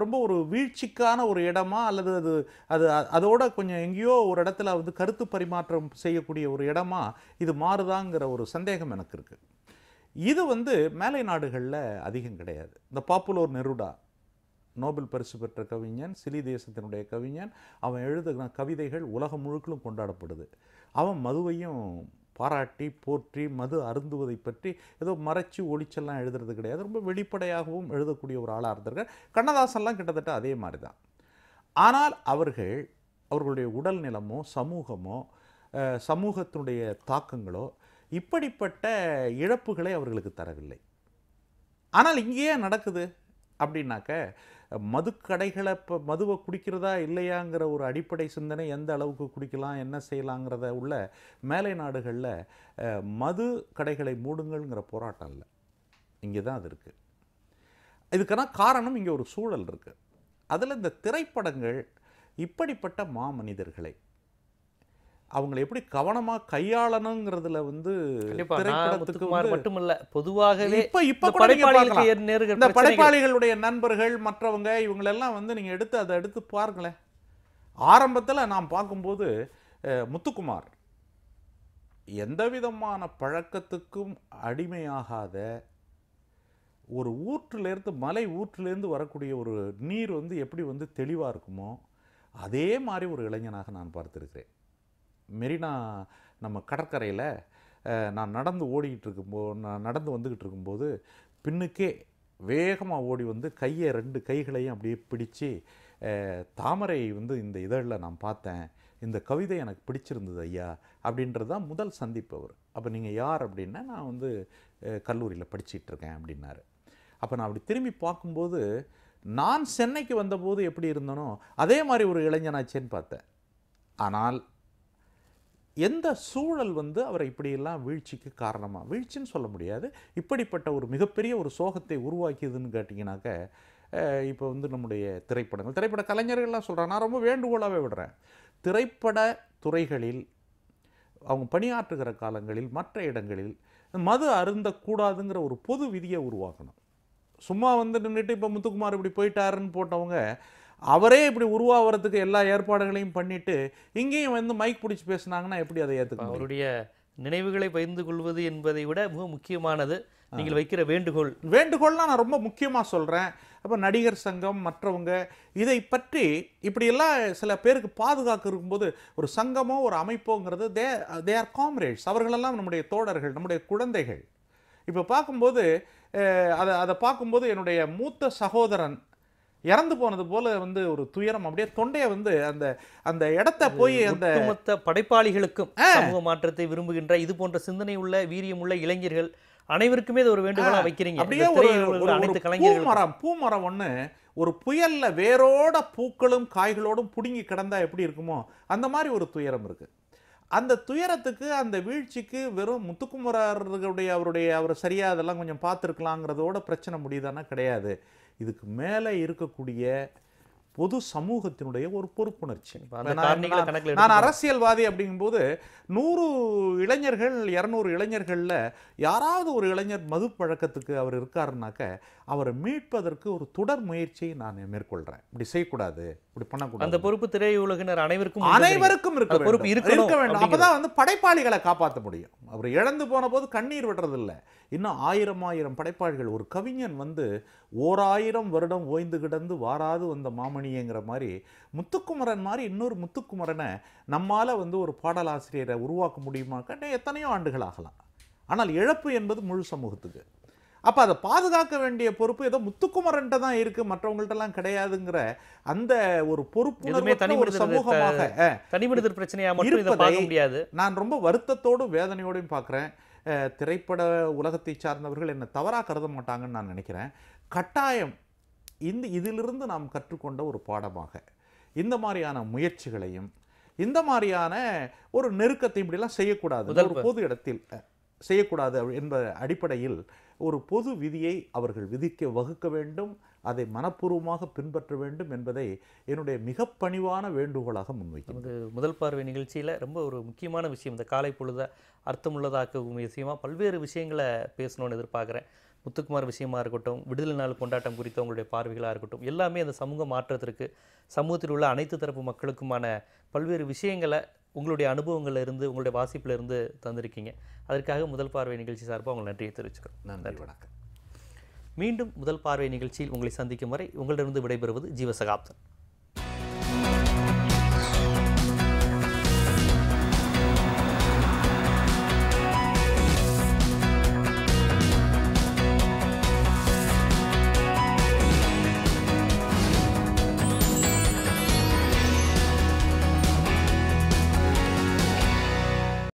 Speaker 3: ரொம்ப ஒரு வீழ்ச்சிக்கான ஒரு இடமா அல்லது அது அது அதோட கொஞ்சம் எங்கேயோ ஒரு இடத்துல வந்து கருத்து பரிமாற்றம் செய்யக்கூடிய ஒரு இடமா இது மாறுதாங்கிற ஒரு சந்தேகம் எனக்கு இருக்குது இது வந்து மேலை நாடுகளில் அதிகம் கிடையாது இந்த பாப்புலோர் நெருடா நோபல் பரிசு பெற்ற கவிஞன் சிலி தேசத்தினுடைய கவிஞன் அவன் எழுதுகிற கவிதைகள் உலகம் முழுக்களும் கொண்டாடப்படுது அவன் மதுவையும் பாராட்டி போற்றி மது அருந்துவதை பற்றி ஏதோ மறைச்சி ஒழிச்செல்லாம் எழுதுறது கிடையாது ரொம்ப வெளிப்படையாகவும் எழுதக்கூடிய ஒரு ஆளாக இருந்தார்கள் கண்ணதாசன்லாம் கிட்டத்தட்ட அதே மாதிரி தான் ஆனால் அவர்கள் அவர்களுடைய உடல் நிலமோ சமூகமோ சமூகத்தினுடைய தாக்கங்களோ இப்படிப்பட்ட இழப்புகளை அவர்களுக்கு தரவில்லை ஆனால் இங்கேயே நடக்குது அப்படின்னாக்க மதுக்கடைகளை இப்போ மதுவை குடிக்கிறதா இல்லையாங்கிற ஒரு அடிப்படை சிந்தனை எந்த அளவுக்கு குடிக்கலாம் என்ன செய்யலாங்கிறத உள்ள மேலை நாடுகளில் மது கடைகளை மூடுங்கள்ங்கிற போராட்டம் இல்லை இங்கே தான் அது இருக்குது இதுக்கெல்லாம் காரணம் இங்கே ஒரு சூழல் இருக்குது அதில் இந்த திரைப்படங்கள் இப்படிப்பட்ட மாமனிதர்களை அவங்களை எப்படி கவனமா கையாளணுங்கிறதுல வந்து திரைப்படத்துக்கு மட்டும் பொதுவாகவே இப்போ இப்போ இந்த படைப்பாளிகளுடைய நண்பர்கள் மற்றவங்க இவங்களெல்லாம் வந்து நீங்க எடுத்து அதை எடுத்து பாருங்களேன் ஆரம்பத்தில் நாம் பார்க்கும்போது முத்துக்குமார் எந்த விதமான பழக்கத்துக்கும் அடிமையாகாத ஒரு ஊற்றிலேருந்து மலை ஊற்றிலேருந்து வரக்கூடிய ஒரு நீர் வந்து எப்படி வந்து தெளிவாக இருக்குமோ அதே மாதிரி ஒரு இளைஞனாக நான் பார்த்துருக்கிறேன் மெரினா நம்ம கடற்கரையில் நான் நடந்து ஓடிக்கிட்டு இருக்கும்போது நான் நடந்து வந்துக்கிட்டு இருக்கும்போது பின்னுக்கே வேகமாக ஓடி வந்து கையை ரெண்டு கைகளையும் அப்படியே பிடிச்சி தாமரை வந்து இந்த இதழில் நான் பார்த்தேன் இந்த கவிதை எனக்கு பிடிச்சிருந்தது ஐயா அப்படின்றது தான் முதல் சந்திப்பு அவர் அப்போ நீங்கள் யார் அப்படின்னா நான் வந்து கல்லூரியில் படிச்சிட்டு இருக்கேன் அப்படின்னாரு அப்போ நான் அப்படி திரும்பி பார்க்கும்போது நான் சென்னைக்கு வந்தபோது எப்படி இருந்தனோ அதே மாதிரி ஒரு இளைஞனாச்சேன்னு பார்த்தேன் ஆனால் எந்த சூழல் வந்து அவரை இப்படியெல்லாம் வீழ்ச்சிக்கு காரணமாக வீழ்ச்சின்னு சொல்ல முடியாது இப்படிப்பட்ட ஒரு மிகப்பெரிய ஒரு சோகத்தை உருவாக்கியதுன்னு கேட்டிங்கனாக்க இப்போ வந்து நம்முடைய திரைப்படங்கள் திரைப்பட கலைஞர்கள்லாம் சொல்கிறேன் நான் ரொம்ப வேண்டுகோளாகவே விடுறேன் திரைப்பட துறைகளில் அவங்க பணியாற்றுகிற காலங்களில் மற்ற இடங்களில் மது அருந்தக்கூடாதுங்கிற ஒரு பொது விதியை உருவாக்கணும் சும்மா வந்து நின்றுட்டு இப்போ முத்துக்குமார் இப்படி போயிட்டாருன்னு போட்டவங்க அவரே இப்படி உருவாகிறதுக்கு எல்லா ஏற்பாடுகளையும் பண்ணிவிட்டு இங்கேயும் வந்து மைக் பிடிச்சி பேசினாங்கன்னா எப்படி அதை ஏற்றுக்கலாம் அவருடைய நினைவுகளை பகிர்ந்து கொள்வது என்பதை விட மிக முக்கியமானது நீங்கள் வைக்கிற வேண்டுகோள் வேண்டுகோள்லாம் நான் ரொம்ப முக்கியமாக சொல்கிறேன் அப்போ நடிகர் சங்கம் மற்றவங்க இதை பற்றி இப்படியெல்லாம் சில பேருக்கு பாதுகாக்க இருக்கும்போது ஒரு சங்கமோ ஒரு அமைப்போங்கிறது தே தே ஆர் காம்ரேட்ஸ் அவர்களெல்லாம் நம்முடைய தோழர்கள் நம்முடைய குழந்தைகள் இப்போ பார்க்கும்போது அதை அதை பார்க்கும்போது என்னுடைய மூத்த சகோதரன் இறந்து போனது போல வந்து ஒரு துயரம் அப்படியே தொண்டையை வந்து அந்த
Speaker 1: அந்த இடத்த போய் அந்த மொத்த படைப்பாளிகளுக்கும் சமூக மாற்றத்தை விரும்புகின்ற இது போன்ற சிந்தனை உள்ள
Speaker 3: வீரியம் உள்ள இளைஞர்கள் அனைவருக்குமே இது ஒரு
Speaker 1: வேண்டுகோளா வைக்கிறீங்க அப்படியே ஒரு அனைத்து கலைஞர்கள் மரம்
Speaker 3: பூ ஒன்று ஒரு புயல்ல வேரோட பூக்களும் காய்களோடும் புடுங்கி கிடந்தா எப்படி இருக்குமோ அந்த மாதிரி ஒரு துயரம் இருக்கு அந்த துயரத்துக்கு அந்த வீழ்ச்சிக்கு வெறும் முத்துக்குமரர்களுடைய அவருடைய அவர் சரியாக அதெல்லாம் கொஞ்சம் பார்த்துருக்கலாங்கிறதோட பிரச்சனை முடியுதானா கிடையாது இதுக்கு மேலே இருக்கக்கூடிய பொது சமூகத்தினுடைய ஒரு பொறுப்புணர்ச்சி நான் அரசியல்வாதி அப்படிங்கும்போது நூறு இளைஞர்கள் இரநூறு இளைஞர்களில் யாராவது ஒரு இளைஞர் மது பழக்கத்துக்கு அவர் இருக்காருனாக்க அவரை மீட்பதற்கு ஒரு தொடர் முயற்சியை நான் மேற்கொள்கிறேன் இப்படி செய்யக்கூடாது இப்படி பண்ணக்கூடாது அந்த
Speaker 1: பொறுப்பு திரையுலகினர் அனைவருக்கும் அனைவருக்கும் இருக்க பொறுப்பு இருக்க வேண்டும் அப்போதான்
Speaker 3: வந்து படைப்பாளிகளை காப்பாற்ற முடியும் அவர் இழந்து போன போது கண்ணீர் விடுறதில்லை இன்னும் ஆயிரம் ஆயிரம் படைப்பாளிகள் ஒரு கவிஞன் வந்து ஓர் ஆயிரம் வருடம் ஓய்ந்து கிடந்து வாராது வந்த மாமணி சுப்பிரமணியங்கிற மாதிரி முத்துக்குமரன் மாதிரி இன்னொரு முத்துக்குமரனை நம்மால் வந்து ஒரு பாடலாசிரியரை உருவாக்க முடியுமாக்க எத்தனையோ ஆண்டுகள் ஆகலாம் ஆனால் இழப்பு என்பது முழு சமூகத்துக்கு அப்போ அதை பாதுகாக்க வேண்டிய பொறுப்பு ஏதோ முத்துக்குமரன்ட்ட தான் இருக்குது மற்றவங்கள்ட்டலாம் கிடையாதுங்கிற அந்த ஒரு பொறுப்பு ஒரு சமூகமாக தனிமனிதர் பிரச்சனையாக இருப்பதை முடியாது நான் ரொம்ப வருத்தத்தோடும் வேதனையோடையும் பார்க்குறேன் திரைப்பட உலகத்தை சார்ந்தவர்கள் என்னை தவறாக கருத மாட்டாங்கன்னு நான் நினைக்கிறேன் கட்டாயம் இந்த இதிலிருந்து நாம் கற்றுக்கொண்ட ஒரு பாடமாக இந்த மாதிரியான முயற்சிகளையும் இந்த மாதிரியான ஒரு நெருக்கத்தை இப்படிலாம் செய்யக்கூடாது ஒரு பொது இடத்தில் செய்யக்கூடாது என்ப அடிப்படையில் ஒரு பொது விதியை அவர்கள் விதிக்க வகுக்க வேண்டும் அதை மனப்பூர்வமாக பின்பற்ற வேண்டும் என்பதை என்னுடைய மிக பணிவான வேண்டுகோளாக முன்வைக்கும் முதல் பார்வை
Speaker 1: நிகழ்ச்சியில் ரொம்ப ஒரு முக்கியமான விஷயம் இந்த காலை பொழுத அர்த்தமுள்ளதாக்க விஷயமா பல்வேறு விஷயங்களை பேசணும்னு எதிர்பார்க்குறேன் முத்துக்குமார் விஷயமாக இருக்கட்டும் விடுதலை நாள் கொண்டாட்டம் குறித்த உங்களுடைய பார்வைகளாக இருக்கட்டும் எல்லாமே அந்த சமூக மாற்றத்திற்கு சமூகத்தில் உள்ள அனைத்து தரப்பு மக்களுக்குமான பல்வேறு விஷயங்களை உங்களுடைய அனுபவங்களில் இருந்து உங்களுடைய வாசிப்பில் இருந்து தந்திருக்கீங்க அதற்காக முதல் பார்வை நிகழ்ச்சி சார்பாக உங்களை நன்றியை தெரிவிச்சுக்கிறோம் நன்றி வணக்கம் மீண்டும் முதல் பார்வை நிகழ்ச்சியில் உங்களை சந்திக்கும் வரை உங்களிடமிருந்து விடைபெறுவது ஜீவசகாப்தன்